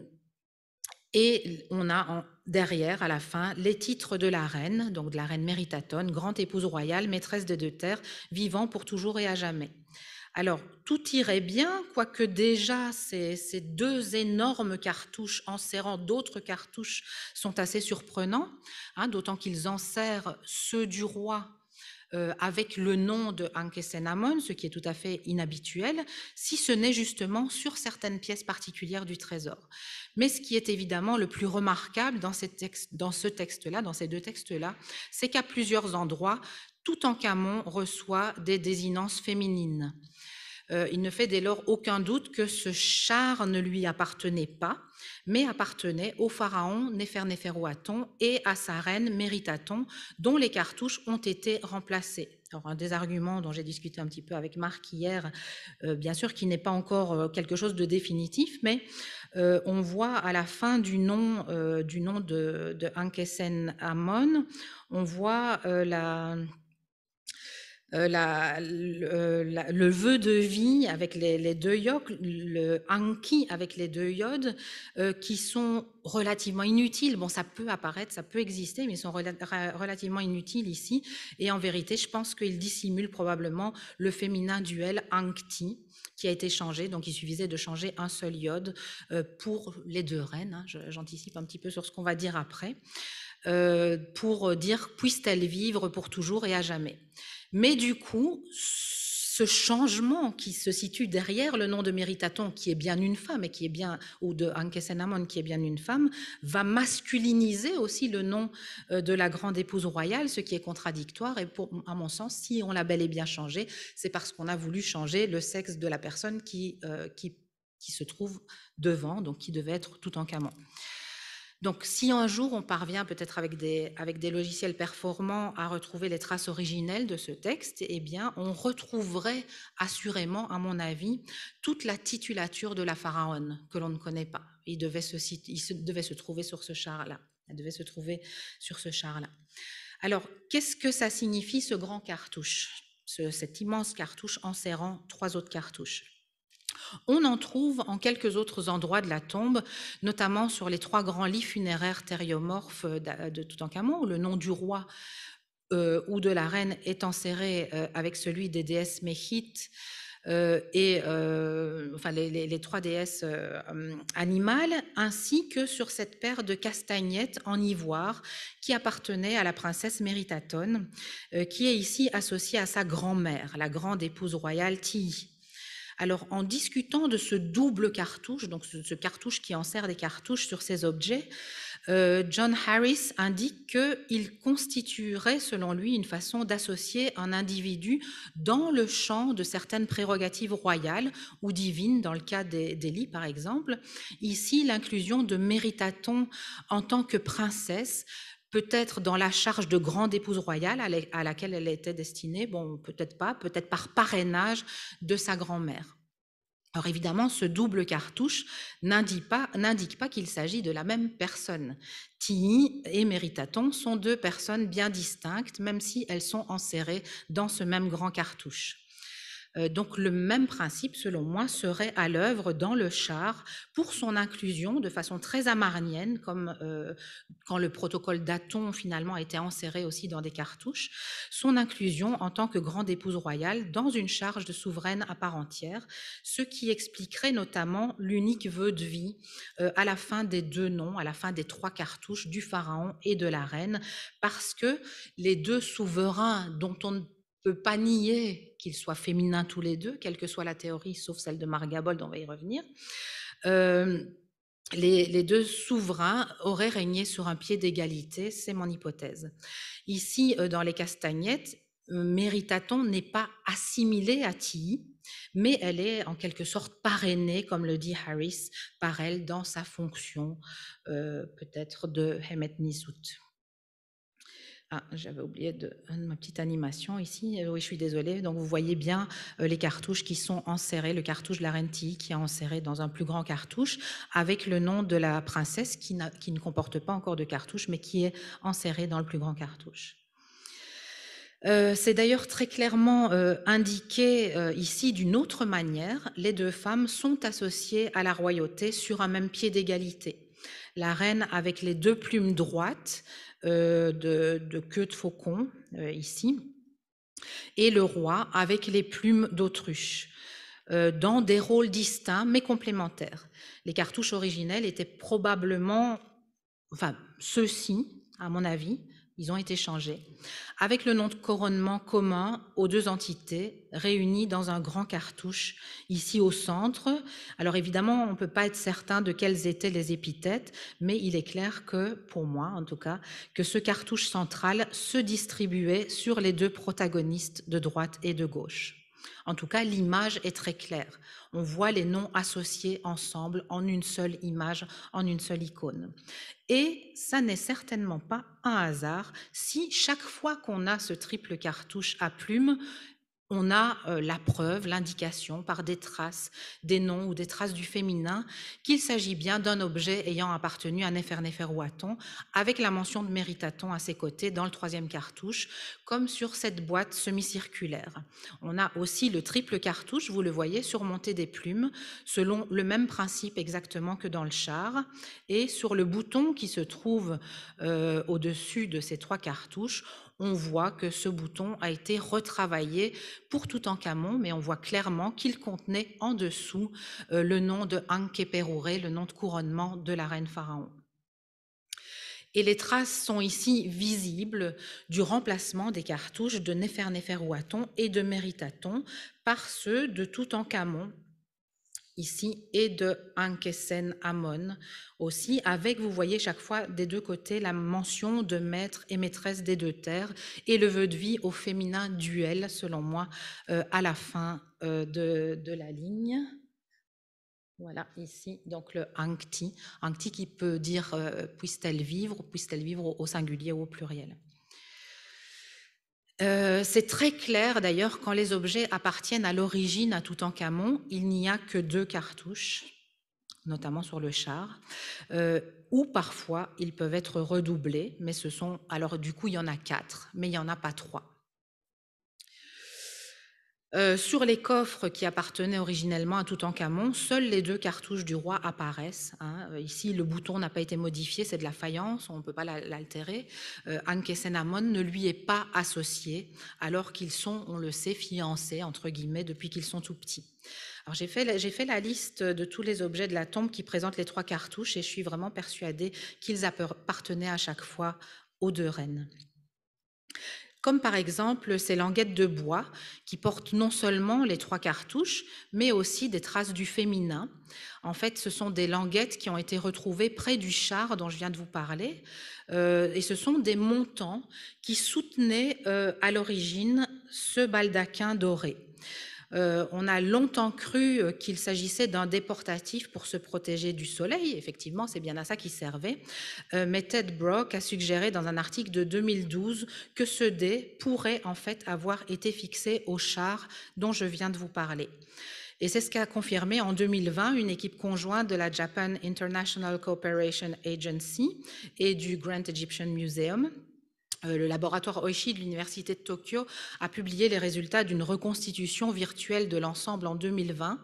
et on a derrière, à la fin, les titres de la reine, donc de la reine Méritatone, grande épouse royale, maîtresse des deux terres, vivant pour toujours et à jamais. Alors, tout irait bien, quoique déjà ces, deux énormes cartouches enserrant d'autres cartouches sont assez surprenants, hein, d'autant qu'ils enserrent ceux du roi euh, avec le nom de Ankesenamon, ce qui est tout à fait inhabituel, si ce n'est justement sur certaines pièces particulières du trésor. Mais ce qui est évidemment le plus remarquable dans, ces ce texte-là, dans ces deux textes-là, c'est qu'à plusieurs endroits, tout en reçoit des désinences féminines. Euh, il ne fait dès lors aucun doute que ce char ne lui appartenait pas, mais appartenait au pharaon Néfernéferouaton et à sa reine Méritaton, dont les cartouches ont été remplacées. Alors, un des arguments dont j'ai discuté un petit peu avec Marc hier, euh, bien sûr, qui n'est pas encore euh, quelque chose de définitif, mais on voit à la fin du nom, du nom de, de Amon, on voit la euh, euh, la, le, vœu de vie avec les, deux yoks, le anki avec les deux yodes, euh, qui sont relativement inutiles. Bon, ça peut apparaître, ça peut exister, mais ils sont relativement inutiles ici. Et en vérité, je pense qu'ils dissimulent probablement le féminin duel ankti qui a été changé. Donc, il suffisait de changer un seul iode pour les deux reines. Hein. J'anticipe un petit peu sur ce qu'on va dire après. pour dire puisse-t-elle vivre pour toujours et à jamais. Mais du coup, ce changement qui se situe derrière le nom de Méritaton, qui est bien une femme, et qui est bien, ou de Anke qui est bien une femme, va masculiniser aussi le nom euh, de la grande épouse royale, ce qui est contradictoire. Et pour, à mon sens, si on l'a bel et bien changé, c'est parce qu'on a voulu changer le sexe de la personne qui, euh, qui, se trouve devant, donc qui devait être tout en camant. Donc si un jour on parvient peut-être avec des, logiciels performants à retrouver les traces originelles de ce texte, eh bien on retrouverait assurément, à mon avis, toute la titulature de la pharaonne que l'on ne connaît pas. Il devait se, trouver sur ce char-là. devait se trouver sur ce char-là. Alors, qu'est-ce que ça signifie ce grand cartouche, cette immense cartouche serrant trois autres cartouches on en trouve en quelques autres endroits de la tombe, notamment sur les trois grands lits funéraires thériomorphes de Toutankhamon, où le nom du roi euh, ou de la reine est enserré euh, avec celui des déesses méchites. Euh, et les, trois déesses animales, ainsi que sur cette paire de castagnettes en ivoire qui appartenait à la princesse Méritatone, qui est ici associée à sa grand-mère, la grande épouse royale Tilly. Alors, en discutant de ce double cartouche, donc ce, cartouche qui en sert des cartouches sur ces objets, euh, John Harris indique qu'il constituerait, selon lui, une façon d'associer un individu dans le champ de certaines prérogatives royales ou divines, dans le cas des, par exemple. Ici, l'inclusion de Méritaton en tant que princesse peut-être dans la charge de grande épouse royale à laquelle elle était destinée, bon, peut-être pas, peut-être par parrainage de sa grand-mère. Alors évidemment, ce double cartouche n'indique pas, qu'il s'agit de la même personne. Tilly et Méritaton sont deux personnes bien distinctes, même si elles sont enserrées dans ce même grand cartouche. Euh, donc le même principe, selon moi, serait à l'œuvre dans le char pour son inclusion de façon très amarnienne, comme euh, quand le protocole d'Aton finalement a été enserré aussi dans des cartouches, son inclusion en tant que grande épouse royale dans une charge de souveraine à part entière, ce qui expliquerait notamment l'unique vœu de vie euh, à la fin des deux noms, à la fin des trois cartouches du pharaon et de la reine, parce que les deux souverains dont on peut pas nier qu'ils soient féminins tous les deux, quelle que soit la théorie, sauf celle de Margabold, on va y revenir. Euh, les, deux souverains auraient régné sur un pied d'égalité, c'est mon hypothèse. Ici, euh, dans les castagnettes, euh, Méritaton n'est pas assimilée à Tilly, mais elle est en quelque sorte parrainée, comme le dit Harris, par elle dans sa fonction peut-être de Hemet ah, j'avais oublié de, ma petite animation ici. Eh oui, je suis désolée. Donc, vous voyez bien euh, les cartouches qui sont enserrées, le cartouche de la reine Tilly qui est enserré dans un plus grand cartouche avec le nom de la princesse qui, ne comporte pas encore de cartouche, mais qui est enserrée dans le plus grand cartouche. Euh, c'est d'ailleurs très clairement euh, indiqué ici d'une autre manière, les deux femmes sont associées à la royauté sur un même pied d'égalité. La reine avec les deux plumes droites, euh, de, queue de faucon, euh, ici, et le roi avec les plumes d'autruche euh, dans des rôles distincts mais complémentaires. Les cartouches originelles étaient probablement, enfin ceux-ci, à mon avis, ils ont été changés, avec le nom de couronnement commun aux deux entités réunies dans un grand cartouche, ici au centre. Alors évidemment, on ne peut pas être certain de quelles étaient les épithètes, mais il est clair que, pour moi en tout cas, que ce cartouche central se distribuait sur les deux protagonistes de droite et de gauche. En tout cas, l'image est très claire. On voit les noms associés ensemble en une seule image, en une seule icône. Et ça n'est certainement pas un hasard si chaque fois qu'on a ce triple cartouche à plumes, on a euh, la preuve, l'indication par des traces, des noms ou des traces du féminin qu'il s'agit bien d'un objet ayant appartenu à Néferneferuaton avec la mention de Méritaton à ses côtés dans le troisième cartouche, comme sur cette boîte semi-circulaire. On a aussi le triple cartouche, vous le voyez, surmonté des plumes, selon le même principe exactement que dans le char. Et sur le bouton qui se trouve euh, au-dessus de ces trois cartouches, on voit que ce bouton a été retravaillé pour Toutankhamon, mais on voit clairement qu'il contenait en dessous euh, le nom de Ankeperure, le nom de couronnement de la reine Pharaon. Et les traces sont ici visibles du remplacement des cartouches de Neferneferouaton et de Méritaton par ceux de Toutankhamon ici et de Ankesen Amon aussi, avec, vous voyez chaque fois des deux côtés, la mention de maître et maîtresse des deux terres et le vœu de vie au féminin duel, selon moi, euh, à la fin euh, de, la ligne. Voilà, ici, donc le Ankti, Ankti qui peut dire euh, puisse-t-elle vivre, puisse-t-elle vivre au singulier ou au pluriel. Euh, c'est très clair d'ailleurs quand les objets appartiennent à l'origine à Toutankhamon, il n'y a que deux cartouches, notamment sur le char, euh, ou parfois ils peuvent être redoublés, mais ce sont alors du coup il y en a quatre, mais il n'y en a pas trois. Euh, sur les coffres qui appartenaient originellement à Toutankhamon, seules les deux cartouches du roi apparaissent. Hein. Euh, ici, le bouton n'a pas été modifié, c'est de la faïence, on ne peut pas l'altérer. Euh, ne lui est pas associé, alors qu'ils sont, on le sait, fiancés, entre guillemets, depuis qu'ils sont tout petits. j'ai fait, fait, la liste de tous les objets de la tombe qui présentent les trois cartouches et je suis vraiment persuadée qu'ils appartenaient à chaque fois aux deux reines comme par exemple ces languettes de bois qui portent non seulement les trois cartouches, mais aussi des traces du féminin. En fait, ce sont des languettes qui ont été retrouvées près du char dont je viens de vous parler, euh, et ce sont des montants qui soutenaient euh, à l'origine ce baldaquin doré. Euh, on a longtemps cru euh, qu'il s'agissait d'un déportatif pour se protéger du soleil. Effectivement, c'est bien à ça qu'il servait. Euh, mais Ted Brock a suggéré dans un article de 2012 que ce dé pourrait en fait avoir été fixé au char dont je viens de vous parler. Et c'est ce qu'a confirmé en 2020 une équipe conjointe de la Japan International Cooperation Agency et du Grand Egyptian Museum euh, le laboratoire Oishi de l'Université de Tokyo a publié les résultats d'une reconstitution virtuelle de l'ensemble en 2020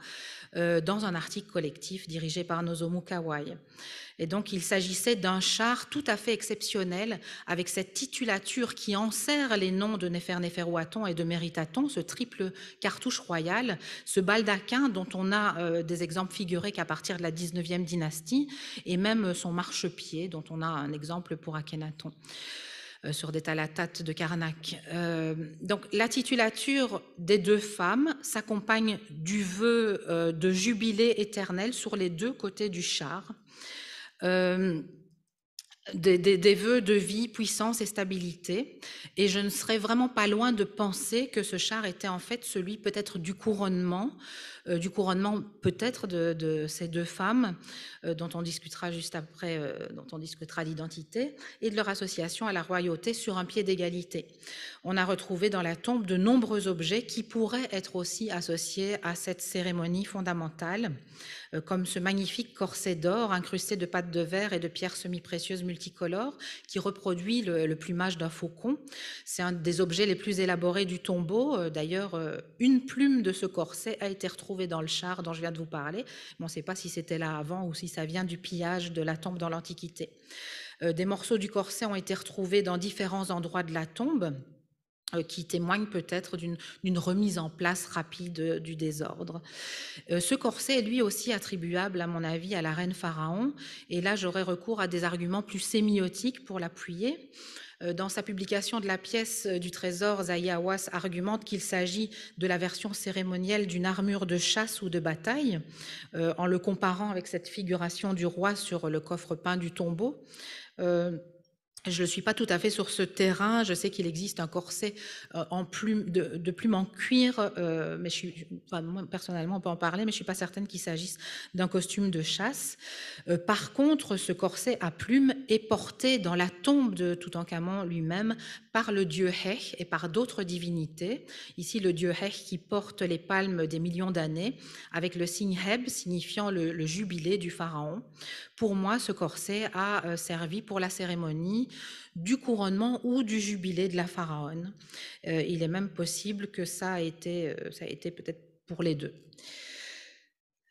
euh, dans un article collectif dirigé par Nozomu Kawai. Et donc, il s'agissait d'un char tout à fait exceptionnel, avec cette titulature qui enserre les noms de neferwaton et de Méritaton, ce triple cartouche royale, ce baldaquin dont on a euh, des exemples figurés qu'à partir de la 19e dynastie, et même son marchepied, dont on a un exemple pour Akhenaton. Euh, sur des talatates de Karnak. Euh, donc la titulature des deux femmes s'accompagne du vœu euh, de jubilé éternel sur les deux côtés du char. Des, vœux de vie, puissance et stabilité. Et je ne serais vraiment pas loin de penser que ce char était en fait celui peut-être du couronnement, euh, du couronnement peut-être de, ces deux femmes, euh, dont on discutera juste après, euh, dont on discutera l'identité, et de leur association à la royauté sur un pied d'égalité. On a retrouvé dans la tombe de nombreux objets qui pourraient être aussi associés à cette cérémonie fondamentale, comme ce magnifique corset d'or incrusté de pattes de verre et de pierres semi-précieuses multicolores qui reproduit le plumage d'un faucon. C'est un des objets les plus élaborés du tombeau. D'ailleurs, une plume de ce corset a été retrouvée dans le char dont je viens de vous parler. on ne sait pas si c'était là avant ou si ça vient du pillage de la tombe dans l'Antiquité. Euh, des morceaux du corset ont été retrouvés dans différents endroits de la tombe euh, qui témoignent peut-être d'une remise en place rapide du désordre. Euh, ce corset est lui aussi attribuable, à mon avis, à la reine Pharaon, et là j'aurais recours à des arguments plus sémiotiques pour l'appuyer. Euh, dans sa publication de la pièce euh, du trésor, Zayawas argumente qu'il s'agit de la version cérémonielle d'une armure de chasse ou de bataille, euh, en le comparant avec cette figuration du roi sur le coffre peint du tombeau. Je ne suis pas tout à fait sur ce terrain. Je sais qu'il existe un corset euh, en plume, de, de, en cuir, euh, mais je personnellement, on peut en parler, mais je ne suis pas certaine qu'il s'agisse d'un costume de chasse. Euh, par contre, ce corset à plumes est porté dans la tombe de Toutankhamon lui-même par le dieu Hech et par d'autres divinités. Ici, le dieu Hech qui porte les palmes des millions d'années, avec le signe Heb, signifiant le, jubilé du pharaon. Pour moi, ce corset a servi pour la cérémonie du couronnement ou du jubilé de la pharaone. Euh, il est même possible que ça a été, euh, ça été peut-être pour les deux.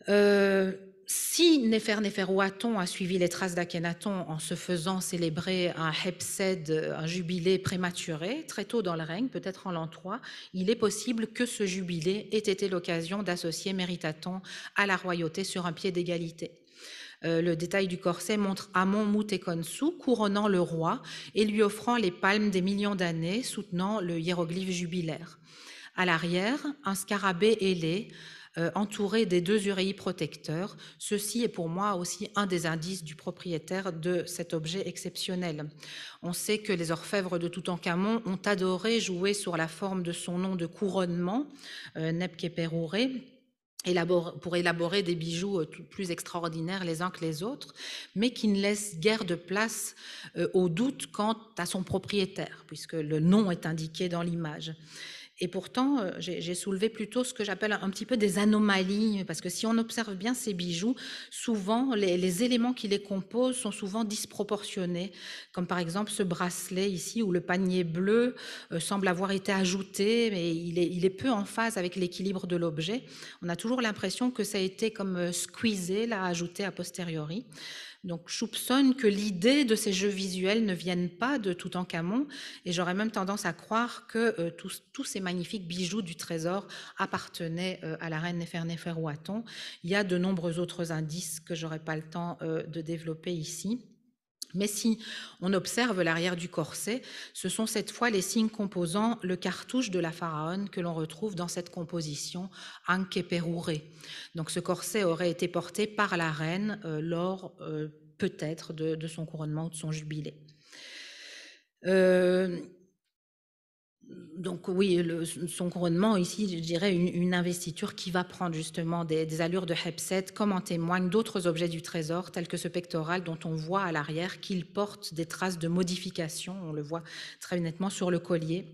Euh, si si Néfernéferouaton a suivi les traces d'Akhenaton en se faisant célébrer un Hepsed, un jubilé prématuré, très tôt dans le règne, peut-être en l'an 3, il est possible que ce jubilé ait été l'occasion d'associer Méritaton à la royauté sur un pied d'égalité. Euh, le détail du corset montre Amon Mutekonsu couronnant le roi et lui offrant les palmes des millions d'années soutenant le hiéroglyphe jubilaire. À l'arrière, un scarabée ailé euh, entouré des deux uréis protecteurs. Ceci est pour moi aussi un des indices du propriétaire de cet objet exceptionnel. On sait que les orfèvres de Toutankhamon ont adoré jouer sur la forme de son nom de couronnement, euh, pour élaborer des bijoux euh, plus extraordinaires les uns que les autres, mais qui ne laissent guère de place euh, au doute quant à son propriétaire, puisque le nom est indiqué dans l'image. Et pourtant, euh, j'ai soulevé plutôt ce que j'appelle un petit peu des anomalies, parce que si on observe bien ces bijoux, souvent les, éléments qui les composent sont souvent disproportionnés, comme par exemple ce bracelet ici où le panier bleu euh, semble avoir été ajouté, mais il est, il est peu en phase avec l'équilibre de l'objet. On a toujours l'impression que ça a été comme euh, squeezé, là, ajouté a posteriori. Donc je soupçonne que l'idée de ces jeux visuels ne viennent pas de Toutankhamon et j'aurais même tendance à croire que euh, tous, ces magnifiques bijoux du trésor appartenaient euh, à la reine Nefernefer ouaton Il y a de nombreux autres indices que j'aurais pas le temps euh, de développer ici. Mais si on observe l'arrière du corset, ce sont cette fois les signes composant le cartouche de la pharaone que l'on retrouve dans cette composition Anke Donc ce corset aurait été porté par la reine euh, lors euh, peut-être de, son couronnement ou de son jubilé. Euh, donc oui, son couronnement ici, je dirais, une, investiture qui va prendre justement des, allures de Hepset, comme en témoignent d'autres objets du trésor, tels que ce pectoral dont on voit à l'arrière qu'il porte des traces de modification, on le voit très nettement sur le collier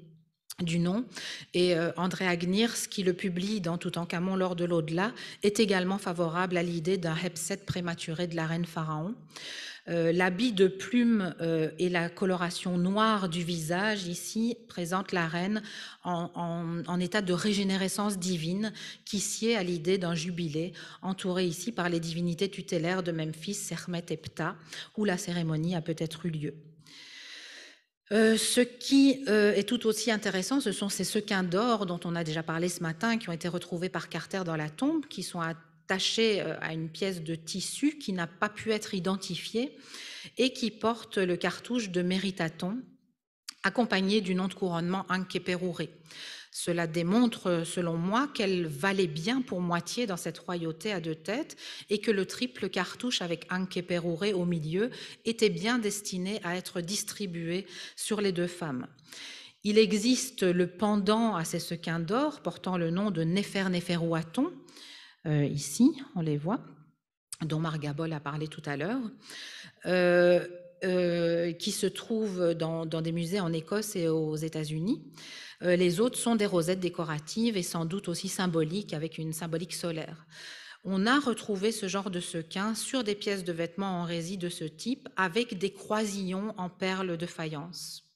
du nom. Et euh, André André ce qui le publie dans Tout en Camon, lors de l'au-delà, est également favorable à l'idée d'un Hepset prématuré de la reine Pharaon. Euh, l'habit de plume euh, et la coloration noire du visage ici présentent la reine en, état de régénérescence divine qui sied à l'idée d'un jubilé, entouré ici par les divinités tutélaires de Memphis, Sermet et Ptah, où la cérémonie a peut-être eu lieu. Euh, ce qui est tout aussi intéressant, ce sont ces sequins d'or dont on a déjà parlé ce matin, qui ont été retrouvés par Carter dans la tombe, qui sont attaché euh, à une pièce de tissu qui n'a pas pu être identifiée et qui porte le cartouche de méritaton accompagné du nom de couronnement Ankeperure. Cela démontre, selon moi, qu'elle valait bien pour moitié dans cette royauté à deux têtes et que le triple cartouche avec Ankeperure au milieu était bien destiné à être distribué sur les deux femmes. Il existe le pendant à ces sequins d'or portant le nom de Néfer euh, ici, on les voit, dont Margabol a parlé tout à l'heure, euh, euh, qui se trouvent dans, des musées en Écosse et aux États-Unis. les autres sont des rosettes décoratives et sans doute aussi symboliques, avec une symbolique solaire. On a retrouvé ce genre de sequins sur des pièces de vêtements en résine de ce type, avec des croisillons en perles de faïence.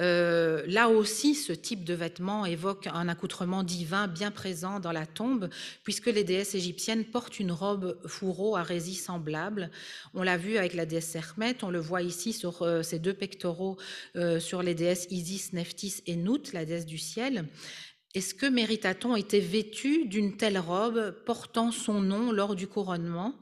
Euh, là aussi, ce type de vêtement évoque un accoutrement divin bien présent dans la tombe, puisque les déesses égyptiennes portent une robe fourreau à résis semblable. On l'a vu avec la déesse Hermet, on le voit ici sur euh, ces deux pectoraux euh, sur les déesses Isis, Nephthys et Nout, la déesse du ciel. Est-ce que Méritaton était vêtu d'une telle robe portant son nom lors du couronnement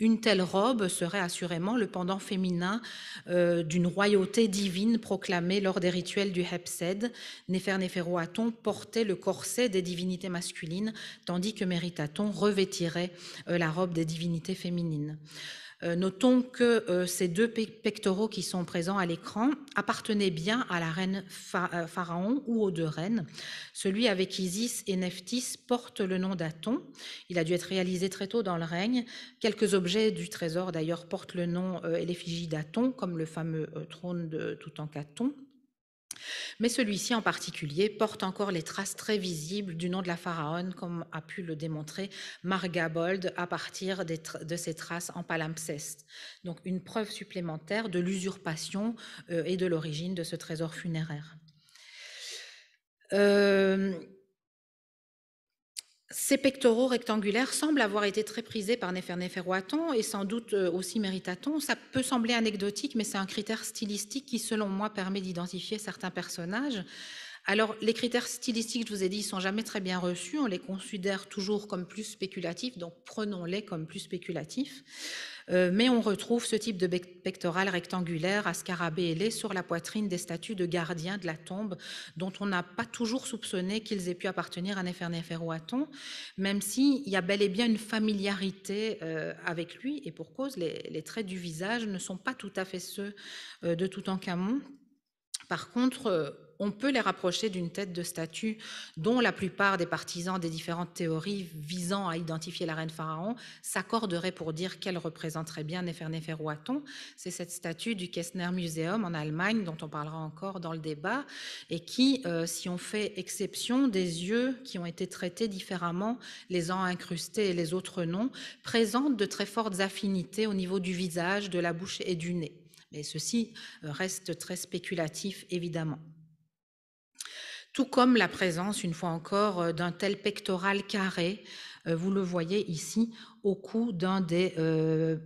Une telle robe serait assurément le pendant féminin euh, d'une royauté divine proclamée lors des rituels du Hepsed. Néfernéferoaton portait le corset des divinités masculines, tandis que Méritaton revêtirait euh, la robe des divinités féminines. Euh, notons que euh, ces deux pectoraux qui sont présents à l'écran appartenaient bien à la reine euh, Pharaon ou aux deux reines. Celui avec Isis et Nephthys porte le nom d'Aton. Il a dû être réalisé très tôt dans le règne. Quelques objets du trésor d'ailleurs portent le nom et l'effigie d'Aton, comme le fameux trône de Toutankhaton. Mais celui-ci en particulier porte encore les traces très visibles du nom de la pharaone, comme a pu le démontrer Margabold à partir de ses traces en palimpseste. Donc une preuve supplémentaire de l'usurpation euh, et de l'origine de ce trésor funéraire. Euh, ces pectoraux rectangulaires semblent avoir été très prisés par Néfernéferoaton et sans doute euh, aussi Méritaton. Ça peut sembler anecdotique, mais c'est un critère stylistique qui, selon moi, permet d'identifier certains personnages. Alors, les critères stylistiques, je vous ai dit, sont jamais très bien reçus. On les considère toujours comme plus spéculatifs, donc prenons-les comme plus spéculatifs. Euh, mais on retrouve ce type de pectoral rectangulaire à scarabée ailé sur la poitrine des statues de gardiens de la tombe, dont on n'a pas toujours soupçonné qu'ils aient pu appartenir à Thon, même s'il y a bel et bien une familiarité euh, avec lui, et pour cause, les, traits du visage ne sont pas tout à fait ceux euh, de Toutankhamon. Par contre, on peut les rapprocher d'une tête de statue dont la plupart des partisans des différentes théories visant à identifier la reine Pharaon s'accorderaient pour dire qu'elle représenterait bien Ouaton. C'est cette statue du Kessner Museum en Allemagne dont on parlera encore dans le débat et qui, euh, si on fait exception des yeux qui ont été traités différemment, les uns incrustés et les autres non, présente de très fortes affinités au niveau du visage, de la bouche et du nez. Mais ceci euh, reste très spéculatif, évidemment tout comme la présence, une fois encore, euh, d'un tel pectoral carré, euh, vous le voyez ici, au cou d'un des, euh,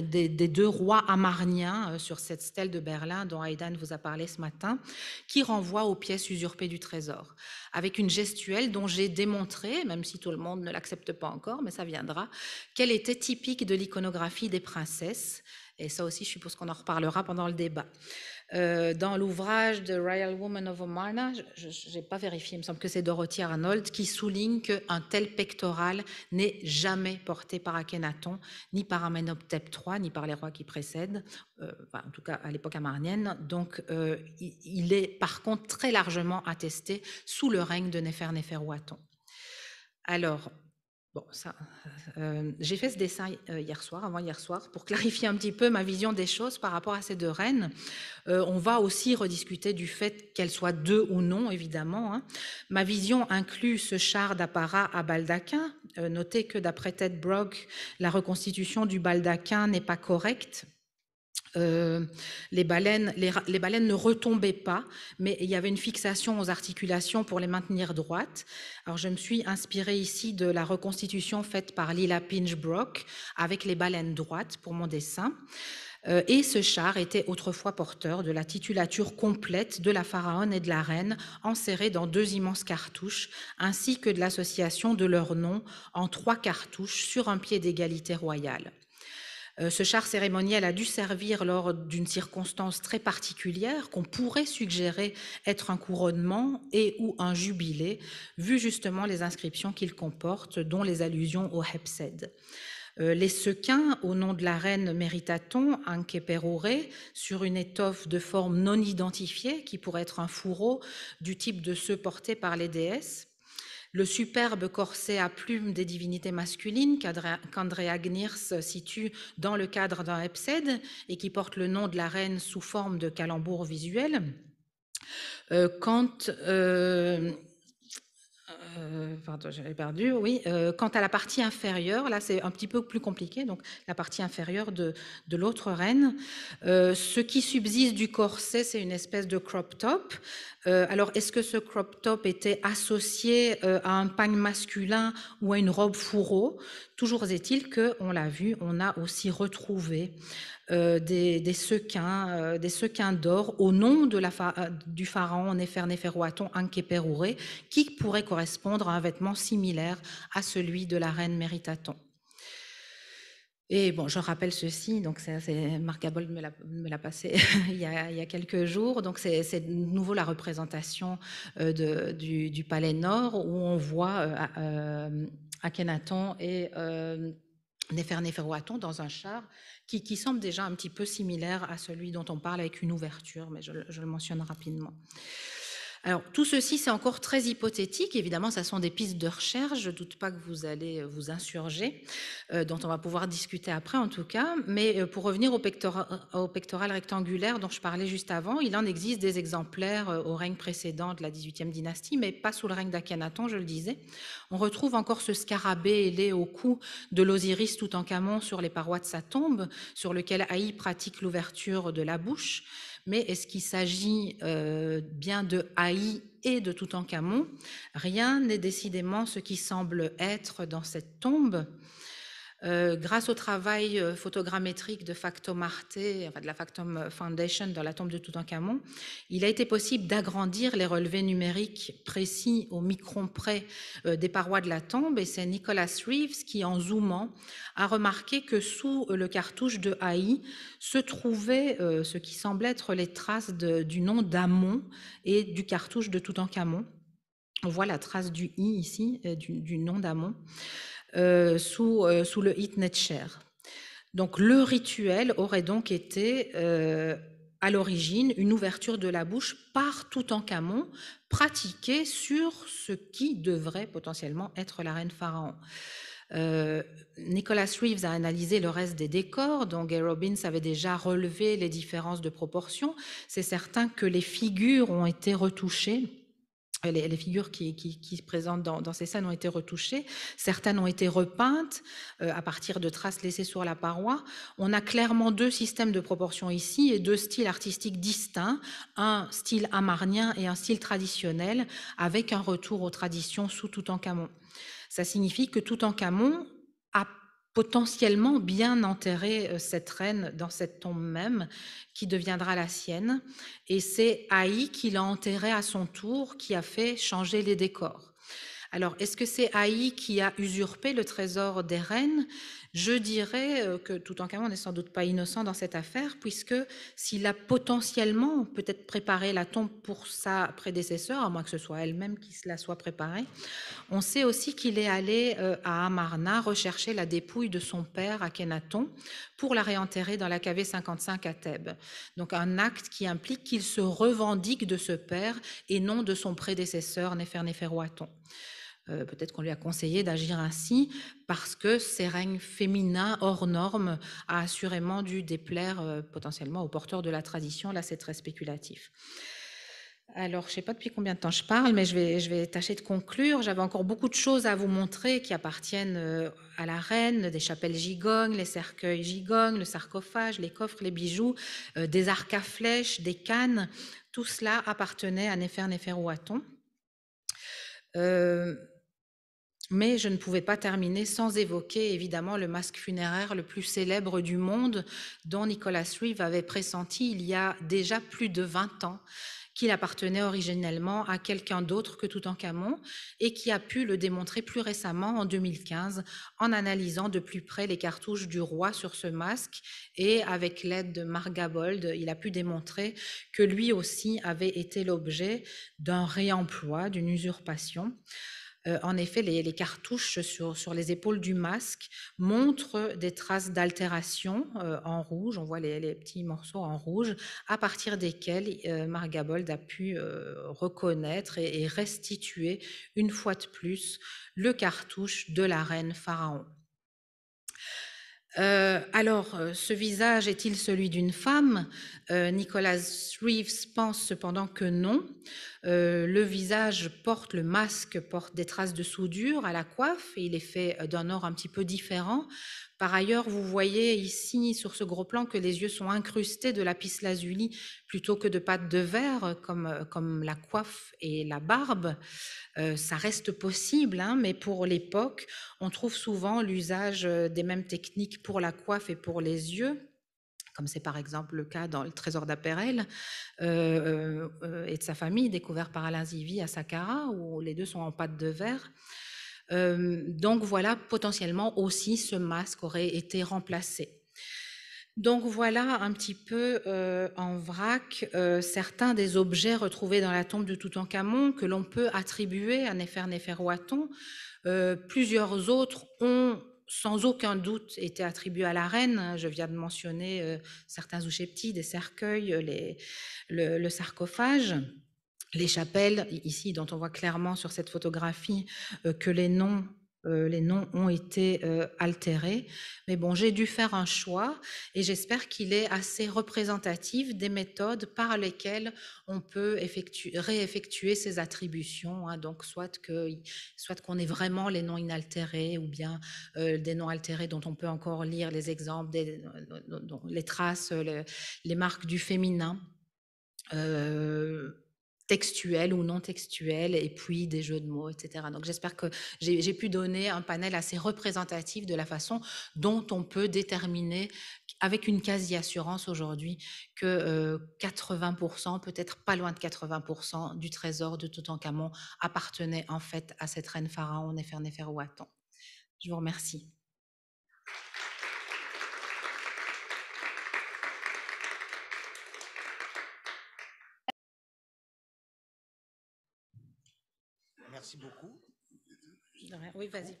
deux rois amarniens sur cette stèle de Berlin dont Aidan vous a parlé ce matin, qui renvoie aux pièces usurpées du trésor, avec une gestuelle dont j'ai démontré, même si tout le monde ne l'accepte pas encore, mais ça viendra, qu'elle était typique de l'iconographie des princesses. Et ça aussi, je suppose qu'on en reparlera pendant le débat. Euh, dans l'ouvrage de Royal Woman of Amarna, je n'ai pas vérifié, il me semble que c'est Dorothy Arnold, qui souligne qu'un tel pectoral n'est jamais porté par Akhenaton, ni par Amenhotep III, ni par les rois qui précèdent, euh, en tout cas à l'époque amarnienne. Donc euh, il est par contre très largement attesté sous le règne de Néfer Néferouaton. Alors, Bon, ça, euh, j'ai fait ce dessin euh, hier soir, avant hier soir, pour clarifier un petit peu ma vision des choses par rapport à ces deux reines. Euh, on va aussi rediscuter du fait qu'elles soient deux ou non, évidemment. Hein. Ma vision inclut ce char d'apparat à baldaquin. notez que d'après Ted Brock, la reconstitution du baldaquin n'est pas correcte euh, les, baleines, ne retombaient pas, mais il y avait une fixation aux articulations pour les maintenir droites. Alors je me suis inspirée ici de la reconstitution faite par Lila Pinchbrock avec les baleines droites pour mon dessin. Euh, et ce char était autrefois porteur de la titulature complète de la pharaone et de la reine, enserrée dans deux immenses cartouches, ainsi que de l'association de leurs noms en trois cartouches sur un pied d'égalité royale. Euh, ce char cérémoniel a dû servir lors d'une circonstance très particulière qu'on pourrait suggérer être un couronnement et ou un jubilé, vu justement les inscriptions qu'il comporte, dont les allusions au Hepsed euh, les sequins, au nom de la reine Méritaton, un képeroré, sur une étoffe de forme non identifiée, qui pourrait être un fourreau, du type de ceux portés par les déesses. Le superbe corset à plumes des divinités masculines qu'Andrea Gnirs situe dans le cadre d'un Hepsède et qui porte le nom de la reine sous forme de calembour visuel. Euh, quand euh, euh, pardon, j'avais perdu, oui. Euh, quant à la partie inférieure, là c'est un petit peu plus compliqué, donc la partie inférieure de, l'autre reine. Euh, ce qui subsiste du corset, c'est une espèce de crop top. alors est-ce que ce crop top était associé à un pagne masculin ou à une robe fourreau Toujours est-il que, on l'a vu, on a aussi retrouvé euh, des, sequins, euh, des sequins d'or au nom de la, euh, du pharaon Néfer Néferuaton qui pourrait correspondre à un vêtement similaire à celui de la reine Méritaton. Et bon, je rappelle ceci, donc c'est Marc Gabold me l'a passé [laughs] il, y a, quelques jours. Donc c'est de nouveau la représentation du, du, Palais Nord où on voit Akhenaton et néfer dans un char qui, semble déjà un petit peu similaire à celui dont on parle avec une ouverture, mais je le mentionne rapidement. Alors tout ceci, c'est encore très hypothétique. Évidemment, ce sont des pistes de recherche. Je ne doute pas que vous allez euh, vous insurger, euh, dont on va pouvoir discuter après en tout cas. Mais euh, pour revenir au, pectoral rectangulaire dont je parlais juste avant, il en existe des exemplaires au règne précédent de la 18e dynastie, mais pas sous le règne d'Akhenaton, je le disais. On retrouve encore ce scarabée ailé au cou de l'Osiris tout en camon sur les parois de sa tombe, sur lequel Haï pratique l'ouverture de la bouche mais est-ce qu'il s'agit euh, bien de Haï et de Toutankhamon Rien n'est décidément ce qui semble être dans cette tombe. Euh, grâce au travail euh, photogrammétrique de Facto Arte, enfin de la Factum Foundation dans la tombe de Toutankhamon, il a été possible d'agrandir les relevés numériques précis au micron près euh, des parois de la tombe. Et c'est Nicholas Reeves qui, en zoomant, a remarqué que sous le cartouche de A.I. se trouvaient ce qui semble être les traces du nom d'Amon et du cartouche de Toutankhamon. On voit la trace du I ici, du, du nom d'Amon. Euh, euh, sous, le hit Donc le rituel aurait donc été euh, à l'origine une ouverture de la bouche par tout en camon pratiquée sur ce qui devrait potentiellement être la reine pharaon. Nicolas Nicholas Reeves a analysé le reste des décors, dont Gay Robbins avait déjà relevé les différences de proportion. C'est certain que les figures ont été retouchées les, les figures qui, se présentent dans, ces scènes ont été retouchées. Certaines ont été repeintes euh, à partir de traces laissées sur la paroi. On a clairement deux systèmes de proportions ici et deux styles artistiques distincts, un style amarnien et un style traditionnel, avec un retour aux traditions sous Toutankhamon. Ça signifie que Toutankhamon a potentiellement bien enterrer euh, cette reine dans cette tombe même qui deviendra la sienne. Et c'est Haï qui l'a enterrée à son tour qui a fait changer les décors. Alors, est-ce que c'est Haï qui a usurpé le trésor des reines je dirais euh, que tout en on n'est sans doute pas innocent dans cette affaire, puisque s'il a potentiellement peut-être préparé la tombe pour sa prédécesseur, à moins que ce soit elle-même qui la soit préparée, on sait aussi qu'il est allé euh, à Amarna rechercher la dépouille de son père, Akhenaton, pour la réenterrer dans la kv 55 à Thèbes. Donc un acte qui implique qu'il se revendique de ce père et non de son prédécesseur, Néfernéferoaton. Euh, peut-être qu'on lui a conseillé d'agir ainsi parce que ces règnes féminins hors normes a assurément dû déplaire euh, potentiellement aux porteurs de la tradition. Là, c'est très spéculatif. Alors, je ne sais pas depuis combien de temps je parle, mais je vais, je vais tâcher de conclure. J'avais encore beaucoup de choses à vous montrer qui appartiennent euh, à la reine, des chapelles gigognes, les cercueils gigognes, le sarcophage, les coffres, les bijoux, des arcs à flèches, des cannes. Tout cela appartenait à Néfer Néferouaton. Euh, mais je ne pouvais pas terminer sans évoquer évidemment le masque funéraire le plus célèbre du monde, dont Nicolas Reeve avait pressenti il y a déjà plus de 20 ans qu'il appartenait originellement à quelqu'un d'autre que Toutankhamon et qui a pu le démontrer plus récemment en 2015 en analysant de plus près les cartouches du roi sur ce masque et avec l'aide de Margabold, il a pu démontrer que lui aussi avait été l'objet d'un réemploi, d'une usurpation. Euh, en effet, les, cartouches sur, les épaules du masque montrent des traces d'altération euh, en rouge. On voit les, petits morceaux en rouge, à partir desquels euh, Margabold a pu reconnaître et restituer une fois de plus le cartouche de la reine Pharaon. Euh, alors, euh, ce visage est-il celui d'une femme Nicolas euh, Nicholas Reeves pense cependant que non. le visage porte, le masque porte des traces de soudure à la coiffe et il est fait d'un or un petit peu différent. Par ailleurs, vous voyez ici sur ce gros plan que les yeux sont incrustés de lapis lazuli plutôt que de pâte de verre, euh, comme, la coiffe et la barbe. Euh, ça reste possible, hein, mais pour l'époque, on trouve souvent l'usage euh, des mêmes techniques pour la coiffe et pour les yeux comme c'est par exemple le cas dans le trésor d'Apérel et de sa famille, découvert par Alain Zivi à Saqqara, où les deux sont en pâte de verre. Euh, donc voilà, potentiellement aussi ce masque aurait été remplacé. Donc voilà un petit peu euh, en vrac euh, certains des objets retrouvés dans la tombe de Toutankhamon que l'on peut attribuer à watton. plusieurs autres ont sans aucun doute été attribués à la reine. Je viens de mentionner certains oucheptides, des cercueils, le, sarcophage les chapelles, ici, dont on voit clairement sur cette photographie euh, que les noms, euh, les noms ont été euh, altérés. Mais bon, j'ai dû faire un choix et j'espère qu'il est assez représentatif des méthodes par lesquelles on peut réeffectuer ces attributions. Hein. donc, soit qu'on soit qu'on ait vraiment les noms inaltérés ou bien des noms altérés dont on peut encore lire les exemples, les traces, les, marques du féminin textuel ou non textuel et puis des jeux de mots, etc. Donc j'espère que j'ai pu donner un panel assez représentatif de la façon dont on peut déterminer, avec une quasi-assurance aujourd'hui, que 80%, euh, peut-être pas loin de 80% du trésor de Toutankhamon appartenait en fait à cette reine pharaon Ouatton. Je vous remercie. Merci beaucoup. Oui, vas-y,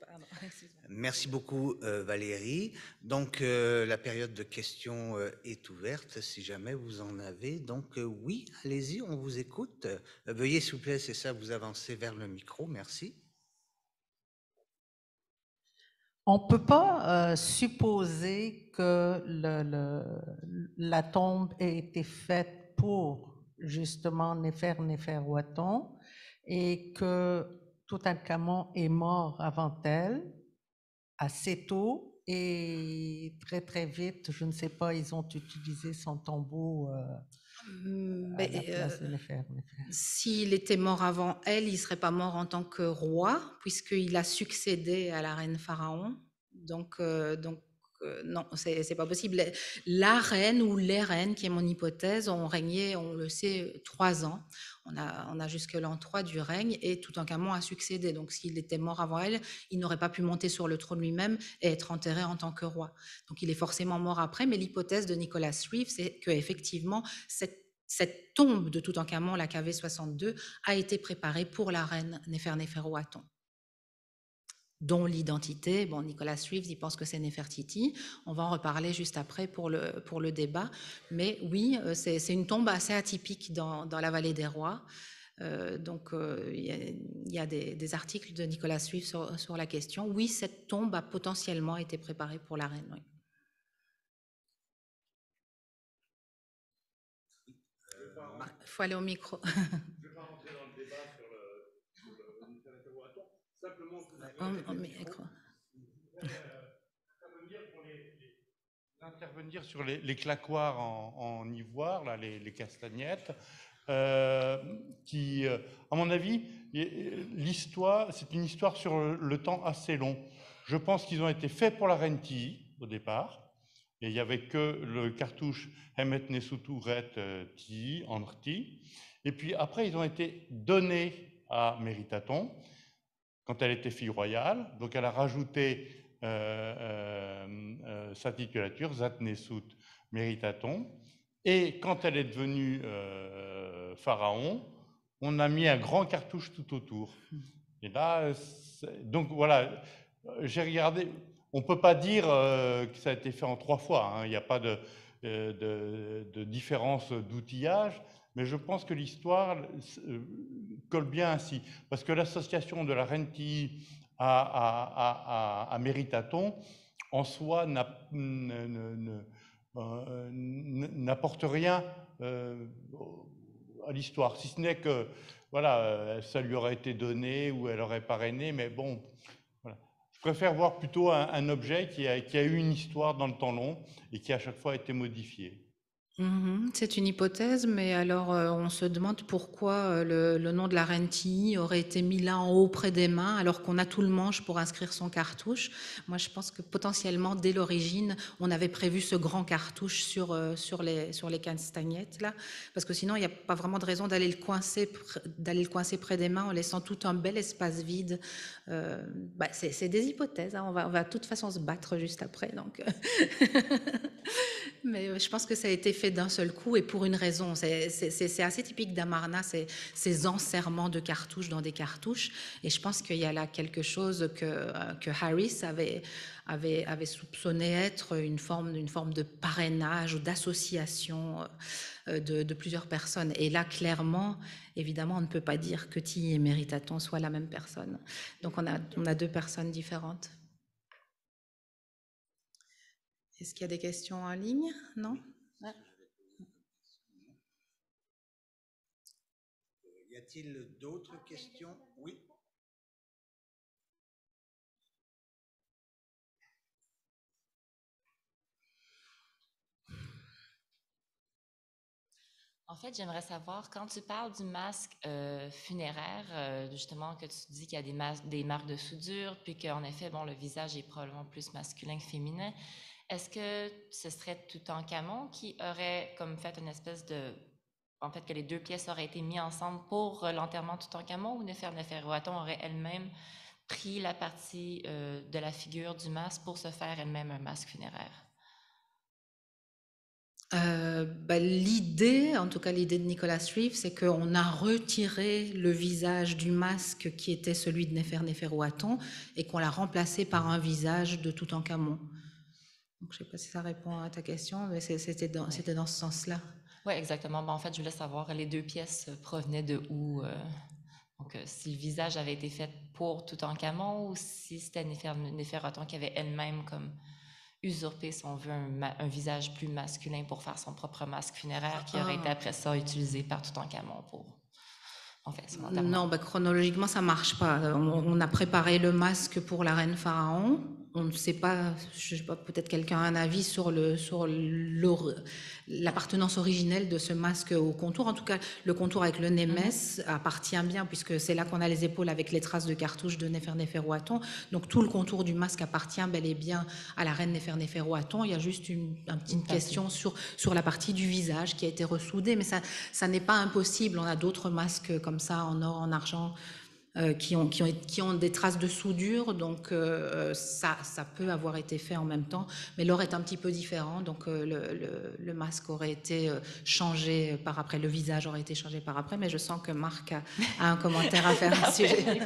[laughs] Merci beaucoup, euh, Valérie. Donc, euh, la période de questions euh, est ouverte, si jamais vous en avez. Donc, oui, allez-y, on vous écoute. veuillez, s'il vous plaît, c'est ça, vous avancez vers le micro. Merci. On ne peut pas supposer que le, la tombe ait été faite pour justement Néfer Waton et que Toutankhamon est mort avant elle, assez tôt, et très très vite, je ne sais pas, ils ont utilisé son tombeau. mais, S'il était mort avant elle, il serait pas mort en tant que roi, puisqu'il a succédé à la reine Pharaon. Donc, euh, donc euh, non, c'est pas possible. La reine ou les reines, qui est mon hypothèse, ont régné, on le sait, trois ans on a, jusque l'an 3 du règne, et Toutankhamon a succédé. Donc s'il était mort avant elle, il n'aurait pas pu monter sur le trône lui-même et être enterré en tant que roi. Donc il est forcément mort après, mais l'hypothèse de Nicolas Reeve, c'est qu'effectivement, cette cette tombe de Toutankhamon, la KV 62, a été préparée pour la reine Néfernéferoaton dont l'identité. Bon, Nicolas Swift, il pense que c'est Nefertiti. On va en reparler juste après pour le, pour le débat. Mais oui, euh, c'est une tombe assez atypique dans, dans la vallée des rois. Euh, donc, euh, il y, a, des, articles de Nicolas Swift sur, sur, la question. Oui, cette tombe a potentiellement été préparée pour la reine. Il faut aller au micro. [laughs] Oh, en, voudrais oh, euh, intervenir sur les, claquoirs en, ivoire, là, les, castagnettes, euh, qui, euh, à mon avis, l'histoire, c'est une histoire sur le, temps assez long. Je pense qu'ils ont été faits pour la Tilly, au départ, et il n'y avait que le cartouche Hemet Nesutu Ret Ti en Et puis après, ils ont été donnés à Méritaton, quand elle était fille royale. Donc elle a rajouté euh, euh, euh, sa titulature, Zatnesut Méritaton. Et quand elle est devenue pharaon, on a mis un grand cartouche tout autour. Et là, donc voilà, j'ai regardé. On ne peut pas dire que ça a été fait en trois fois. Hein. Il n'y a pas de différence d'outillage mais je pense que l'histoire euh, colle bien ainsi, parce que l'association de la Renti à, à, en soi, euh, n'apporte rien euh, à l'histoire, si ce n'est que voilà, ça lui aurait été donné ou elle aurait parrainé, mais bon, je préfère voir plutôt un, objet qui a, qui a eu une histoire dans le temps long et qui à chaque fois été modifié. Mhm. C'est une hypothèse, mais alors, euh, on se demande pourquoi, euh, le nom de la lentille aurait été mis là, en haut, près des mains, alors qu'on a tout le manche pour inscrire son cartouche. Moi, je pense que potentiellement, dès l'origine, on avait prévu ce grand cartouche sur, euh, sur les sur les castagnettes là, parce que sinon, il n'y a pas vraiment de raison d'aller le coincer d'aller le coincer près des mains en laissant tout un bel espace vide. Bah, c'est des hypothèses, hein. on va va de toute façon se battre juste après donc, [laughs] mais, je pense que ça a été fait d'un seul coup et pour une raison. C'est assez typique d'Amarna, ces enserrements de cartouches dans des cartouches. Et je pense qu'il y a là quelque chose que, euh, que Harris avait, avait, avait, soupçonné être une forme, d'une forme de parrainage ou d'association euh, de, plusieurs personnes. Et là, clairement, évidemment, on ne peut pas dire que Tilly et Méritaton soient la même personne. Donc on a, on a deux personnes différentes. Est-ce qu'il y a des questions en ligne Non Y a-t-il d'autres questions Oui. En fait, j'aimerais savoir, quand tu parles du masque euh, funéraire, euh, justement, que tu dis qu'il y a des, marques de soudure, puis qu'en effet, bon, le visage est probablement plus masculin que féminin, est-ce que ce serait tout en Camon qui aurait comme fait une espèce de en fait, que les deux pièces auraient été mises ensemble pour euh, l'enterrement de Toutankhamon ou nefer aurait elle-même pris la partie euh, de la figure du masque pour se faire elle-même un masque funéraire? Euh, ben, l'idée, en tout cas l'idée de Nicolas Reeve, c'est qu'on a retiré le visage du masque qui était celui de néfer et qu'on l'a remplacé par un visage de Toutankhamon. Donc, je ne sais pas si ça répond à ta question, mais c'était dans ce sens-là. Oui, exactement. Ben, en fait, je voulais savoir, les deux pièces euh, provenaient de où? Euh? donc, euh, si le visage avait été fait pour Toutankhamon ou si c'était Néferoton qui avait elle-même comme usurpé, son veut, un, visage plus masculin pour faire son propre masque funéraire qui aurait été ah. après ça utilisé par Toutankhamon pour... En fait, non, ben, chronologiquement, ça marche pas. on a préparé le masque pour la reine Pharaon on ne sait pas, je sais pas, peut-être quelqu'un a un avis sur le sur l'appartenance originelle de ce masque au contour. En tout cas, le contour avec le Nemes mhm. appartient bien puisque c'est là qu'on a les épaules avec les traces de cartouches de Néfernéferoaton. Donc tout le contour du masque appartient bel et bien à la reine Néfernéferoaton. Il y a juste une, petite question sur sur la partie du visage qui a été ressoudée, mais ça n'est pas impossible. On a d'autres masques comme ça en or, en argent. Euh, qui ont, des traces de soudure, donc euh, ça, ça, peut avoir été fait en même temps, mais l'or est un petit peu différent, donc euh, le, masque aurait été changé par après, le visage aurait été changé par après, mais je sens que Marc a, un commentaire à faire à ce [laughs] ah, sujet.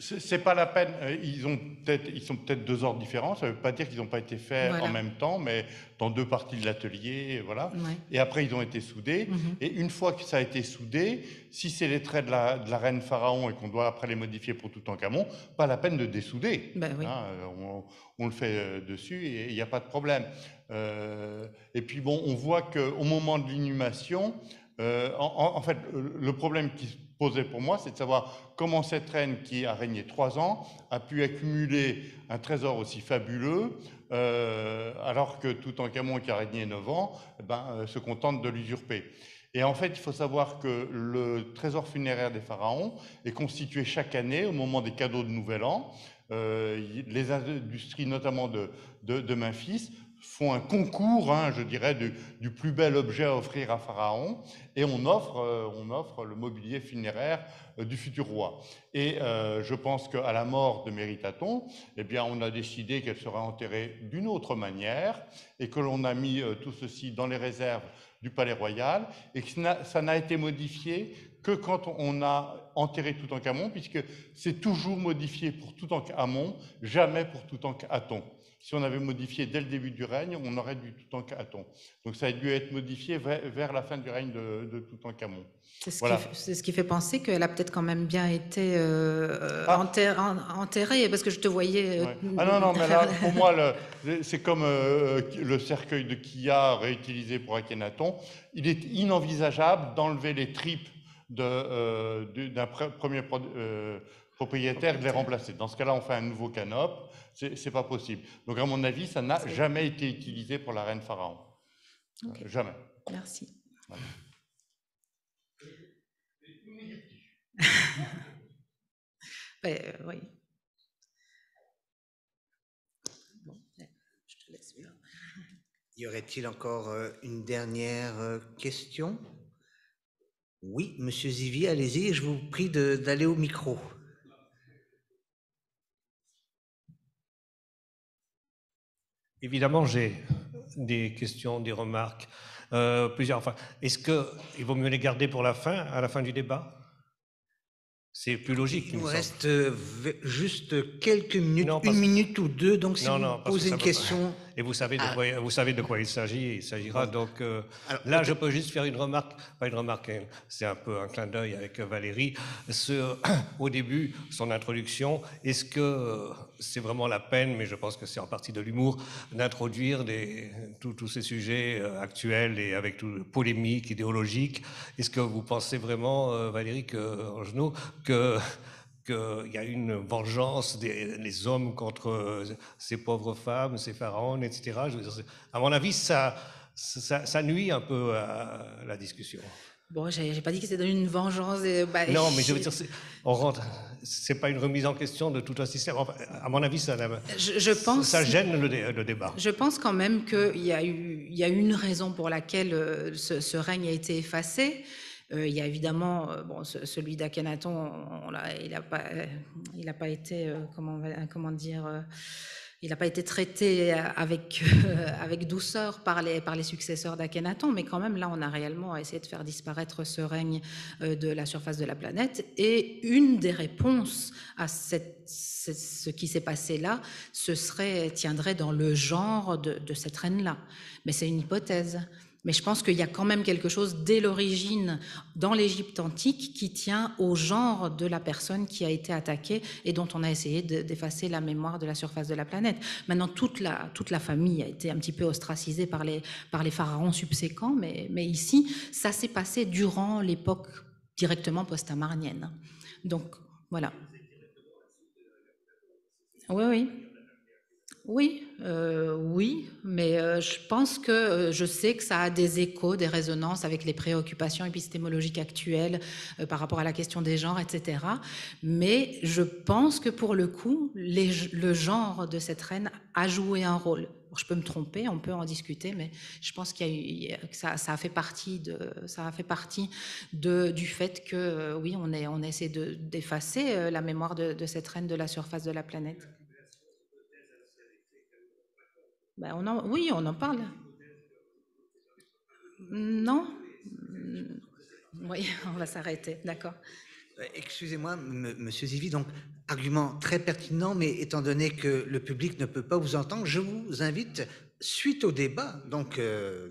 C'est pas la peine. Euh, ils ont peut-être, ils sont peut-être deux ordres différents. Ça ne veut pas dire qu'ils n'ont pas été faits en même temps, mais dans deux parties de l'atelier, voilà. Et après, ils ont été soudés. Mhm. Et une fois que ça a été soudé, si c'est les traits de la, de la reine pharaon et qu'on doit après les modifier pour tout en camon, pas la peine de dessouder. Ben oui. Hein, euh, on, le fait euh, dessus et il n'y a pas de problème. et puis bon, on voit qu'au moment de l'inhumation, en, en, fait, le problème qui se poser pour moi, c'est de savoir comment cette reine qui a régné trois ans a pu accumuler un trésor aussi fabuleux, euh, alors que tout Camon qui a régné neuf ans eh ben, euh, se contente de l'usurper. Et en fait, il faut savoir que le trésor funéraire des pharaons est constitué chaque année au moment des cadeaux de Nouvel An. Euh, les industries, notamment de Memphis, font un concours, hein, je dirais, du, plus bel objet à offrir à Pharaon, et on offre, euh, on offre le mobilier funéraire euh, du futur roi. Et euh, je pense qu'à la mort de Méritaton, eh bien, on a décidé qu'elle sera enterrée d'une autre manière, et que l'on a mis tout ceci dans les réserves du Palais Royal, et que ça n'a été modifié que quand on a enterré Toutankhamon, puisque c'est toujours modifié pour Toutankhamon, jamais pour Toutankhaton. Si on avait modifié dès le début du règne, on aurait du Toutankhamon. Donc ça a dû être modifié vers, la fin du règne de, de Toutankhamon. C'est ce, qui fait penser qu'elle a peut-être quand même bien été euh, ah. enterrée, parce que je te voyais. Euh, ah non, non, mais là, [laughs] pour moi, c'est comme euh, le cercueil de Kia réutilisé pour Akhenaton. Il est inenvisageable d'enlever les tripes d'un de, premier propriétaire de les remplacer. Dans ce cas-là, on fait un nouveau canop. C'est pas possible. Donc, à mon avis, ça n'a jamais été utilisé pour la reine pharaon. Euh, jamais. Merci. [laughs] Euh, oui. je te laisse Y aurait-il encore euh, une dernière question Oui, Monsieur Zivi, allez-y, je vous prie d'aller au micro. Évidemment, j'ai des questions, des remarques, euh, plusieurs. Enfin, est-ce qu'il vaut mieux les garder pour la fin, à la fin du débat c'est plus logique. Il, nous reste euh, juste quelques minutes, une minute ou deux, donc si vous posez une question. Et vous savez de, ah. quoi, vous savez de quoi il s'agit. Il s'agira donc. Euh, là, je peux juste faire une remarque, pas une remarque, hein. c'est un peu un clin d'œil avec euh, Valérie. [clears throat] au début, son introduction, est-ce que euh, c'est vraiment la peine, mais je pense que c'est en partie de l'humour, d'introduire tous ces sujets actuels et avec toute polémique, idéologique Est-ce que vous pensez vraiment, Valérie que, genou, que qu'il y a une vengeance des, hommes contre euh, ces pauvres femmes, ces pharaons, etc. à mon avis, ça, ça, nuit un peu à la discussion. Bon, j'ai pas dit que c'était une vengeance. Bah, non, mais je veux dire, on rentre. C'est pas une remise en question de tout un système. à mon avis, ça, je, pense, ça gêne le, débat. Je pense quand même qu'il y a eu, il y a une raison pour laquelle euh, ce, ce règne a été effacé. Euh, il y a évidemment euh, bon, celui d'Akhenaton, il n'a pas, euh, pas été, comment, dire, il n'a pas été traité avec, avec douceur par les, par les successeurs d'Akhenaton, mais quand même, là, on a réellement essayé de faire disparaître ce règne de la surface de la planète. Et une des réponses à ce qui s'est passé là, ce serait, tiendrait dans le genre de cette reine-là. Mais c'est une hypothèse. Mais je pense qu'il y a quand même quelque chose dès l'origine dans l'Égypte antique qui tient au genre de la personne qui a été attaquée et dont on a essayé d'effacer la mémoire de la surface de la planète. Maintenant, toute la, toute la famille a été un petit peu ostracisée par les, par les pharaons subséquents, mais, mais ici, ça s'est passé durant l'époque directement post-amarnienne. Donc, voilà. Oui, oui. Oui, euh, oui, mais euh, je pense que euh, je sais que ça a des échos, des résonances avec les préoccupations épistémologiques actuelles par rapport à la question des genres, etc. Mais je pense que pour le coup, le genre de cette reine a joué un rôle. je peux me tromper, on peut en discuter, mais je pense qu'il que ça, a fait partie de, ça a fait partie du fait que oui, on, est, on essaie d'effacer la mémoire de cette reine de la surface de la planète. Ben, oui, on en parle. Non Oui, on va s'arrêter, d'accord. Euh, excusez-moi, Monsieur Zivi, donc argument très pertinent, mais étant donné que le public ne peut pas vous entendre, je vous invite, suite au débat, donc euh,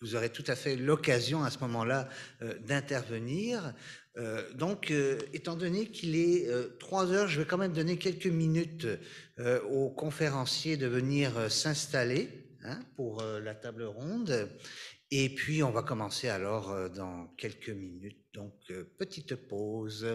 vous aurez tout à fait l'occasion à ce moment-là euh, d'intervenir. Euh, donc, euh, étant donné qu'il est euh, trois heures, je vais quand même donner quelques minutes aux conférenciers de venir s'installer hein, pour la table ronde. Et puis, on va commencer alors dans quelques minutes. Donc, petite pause.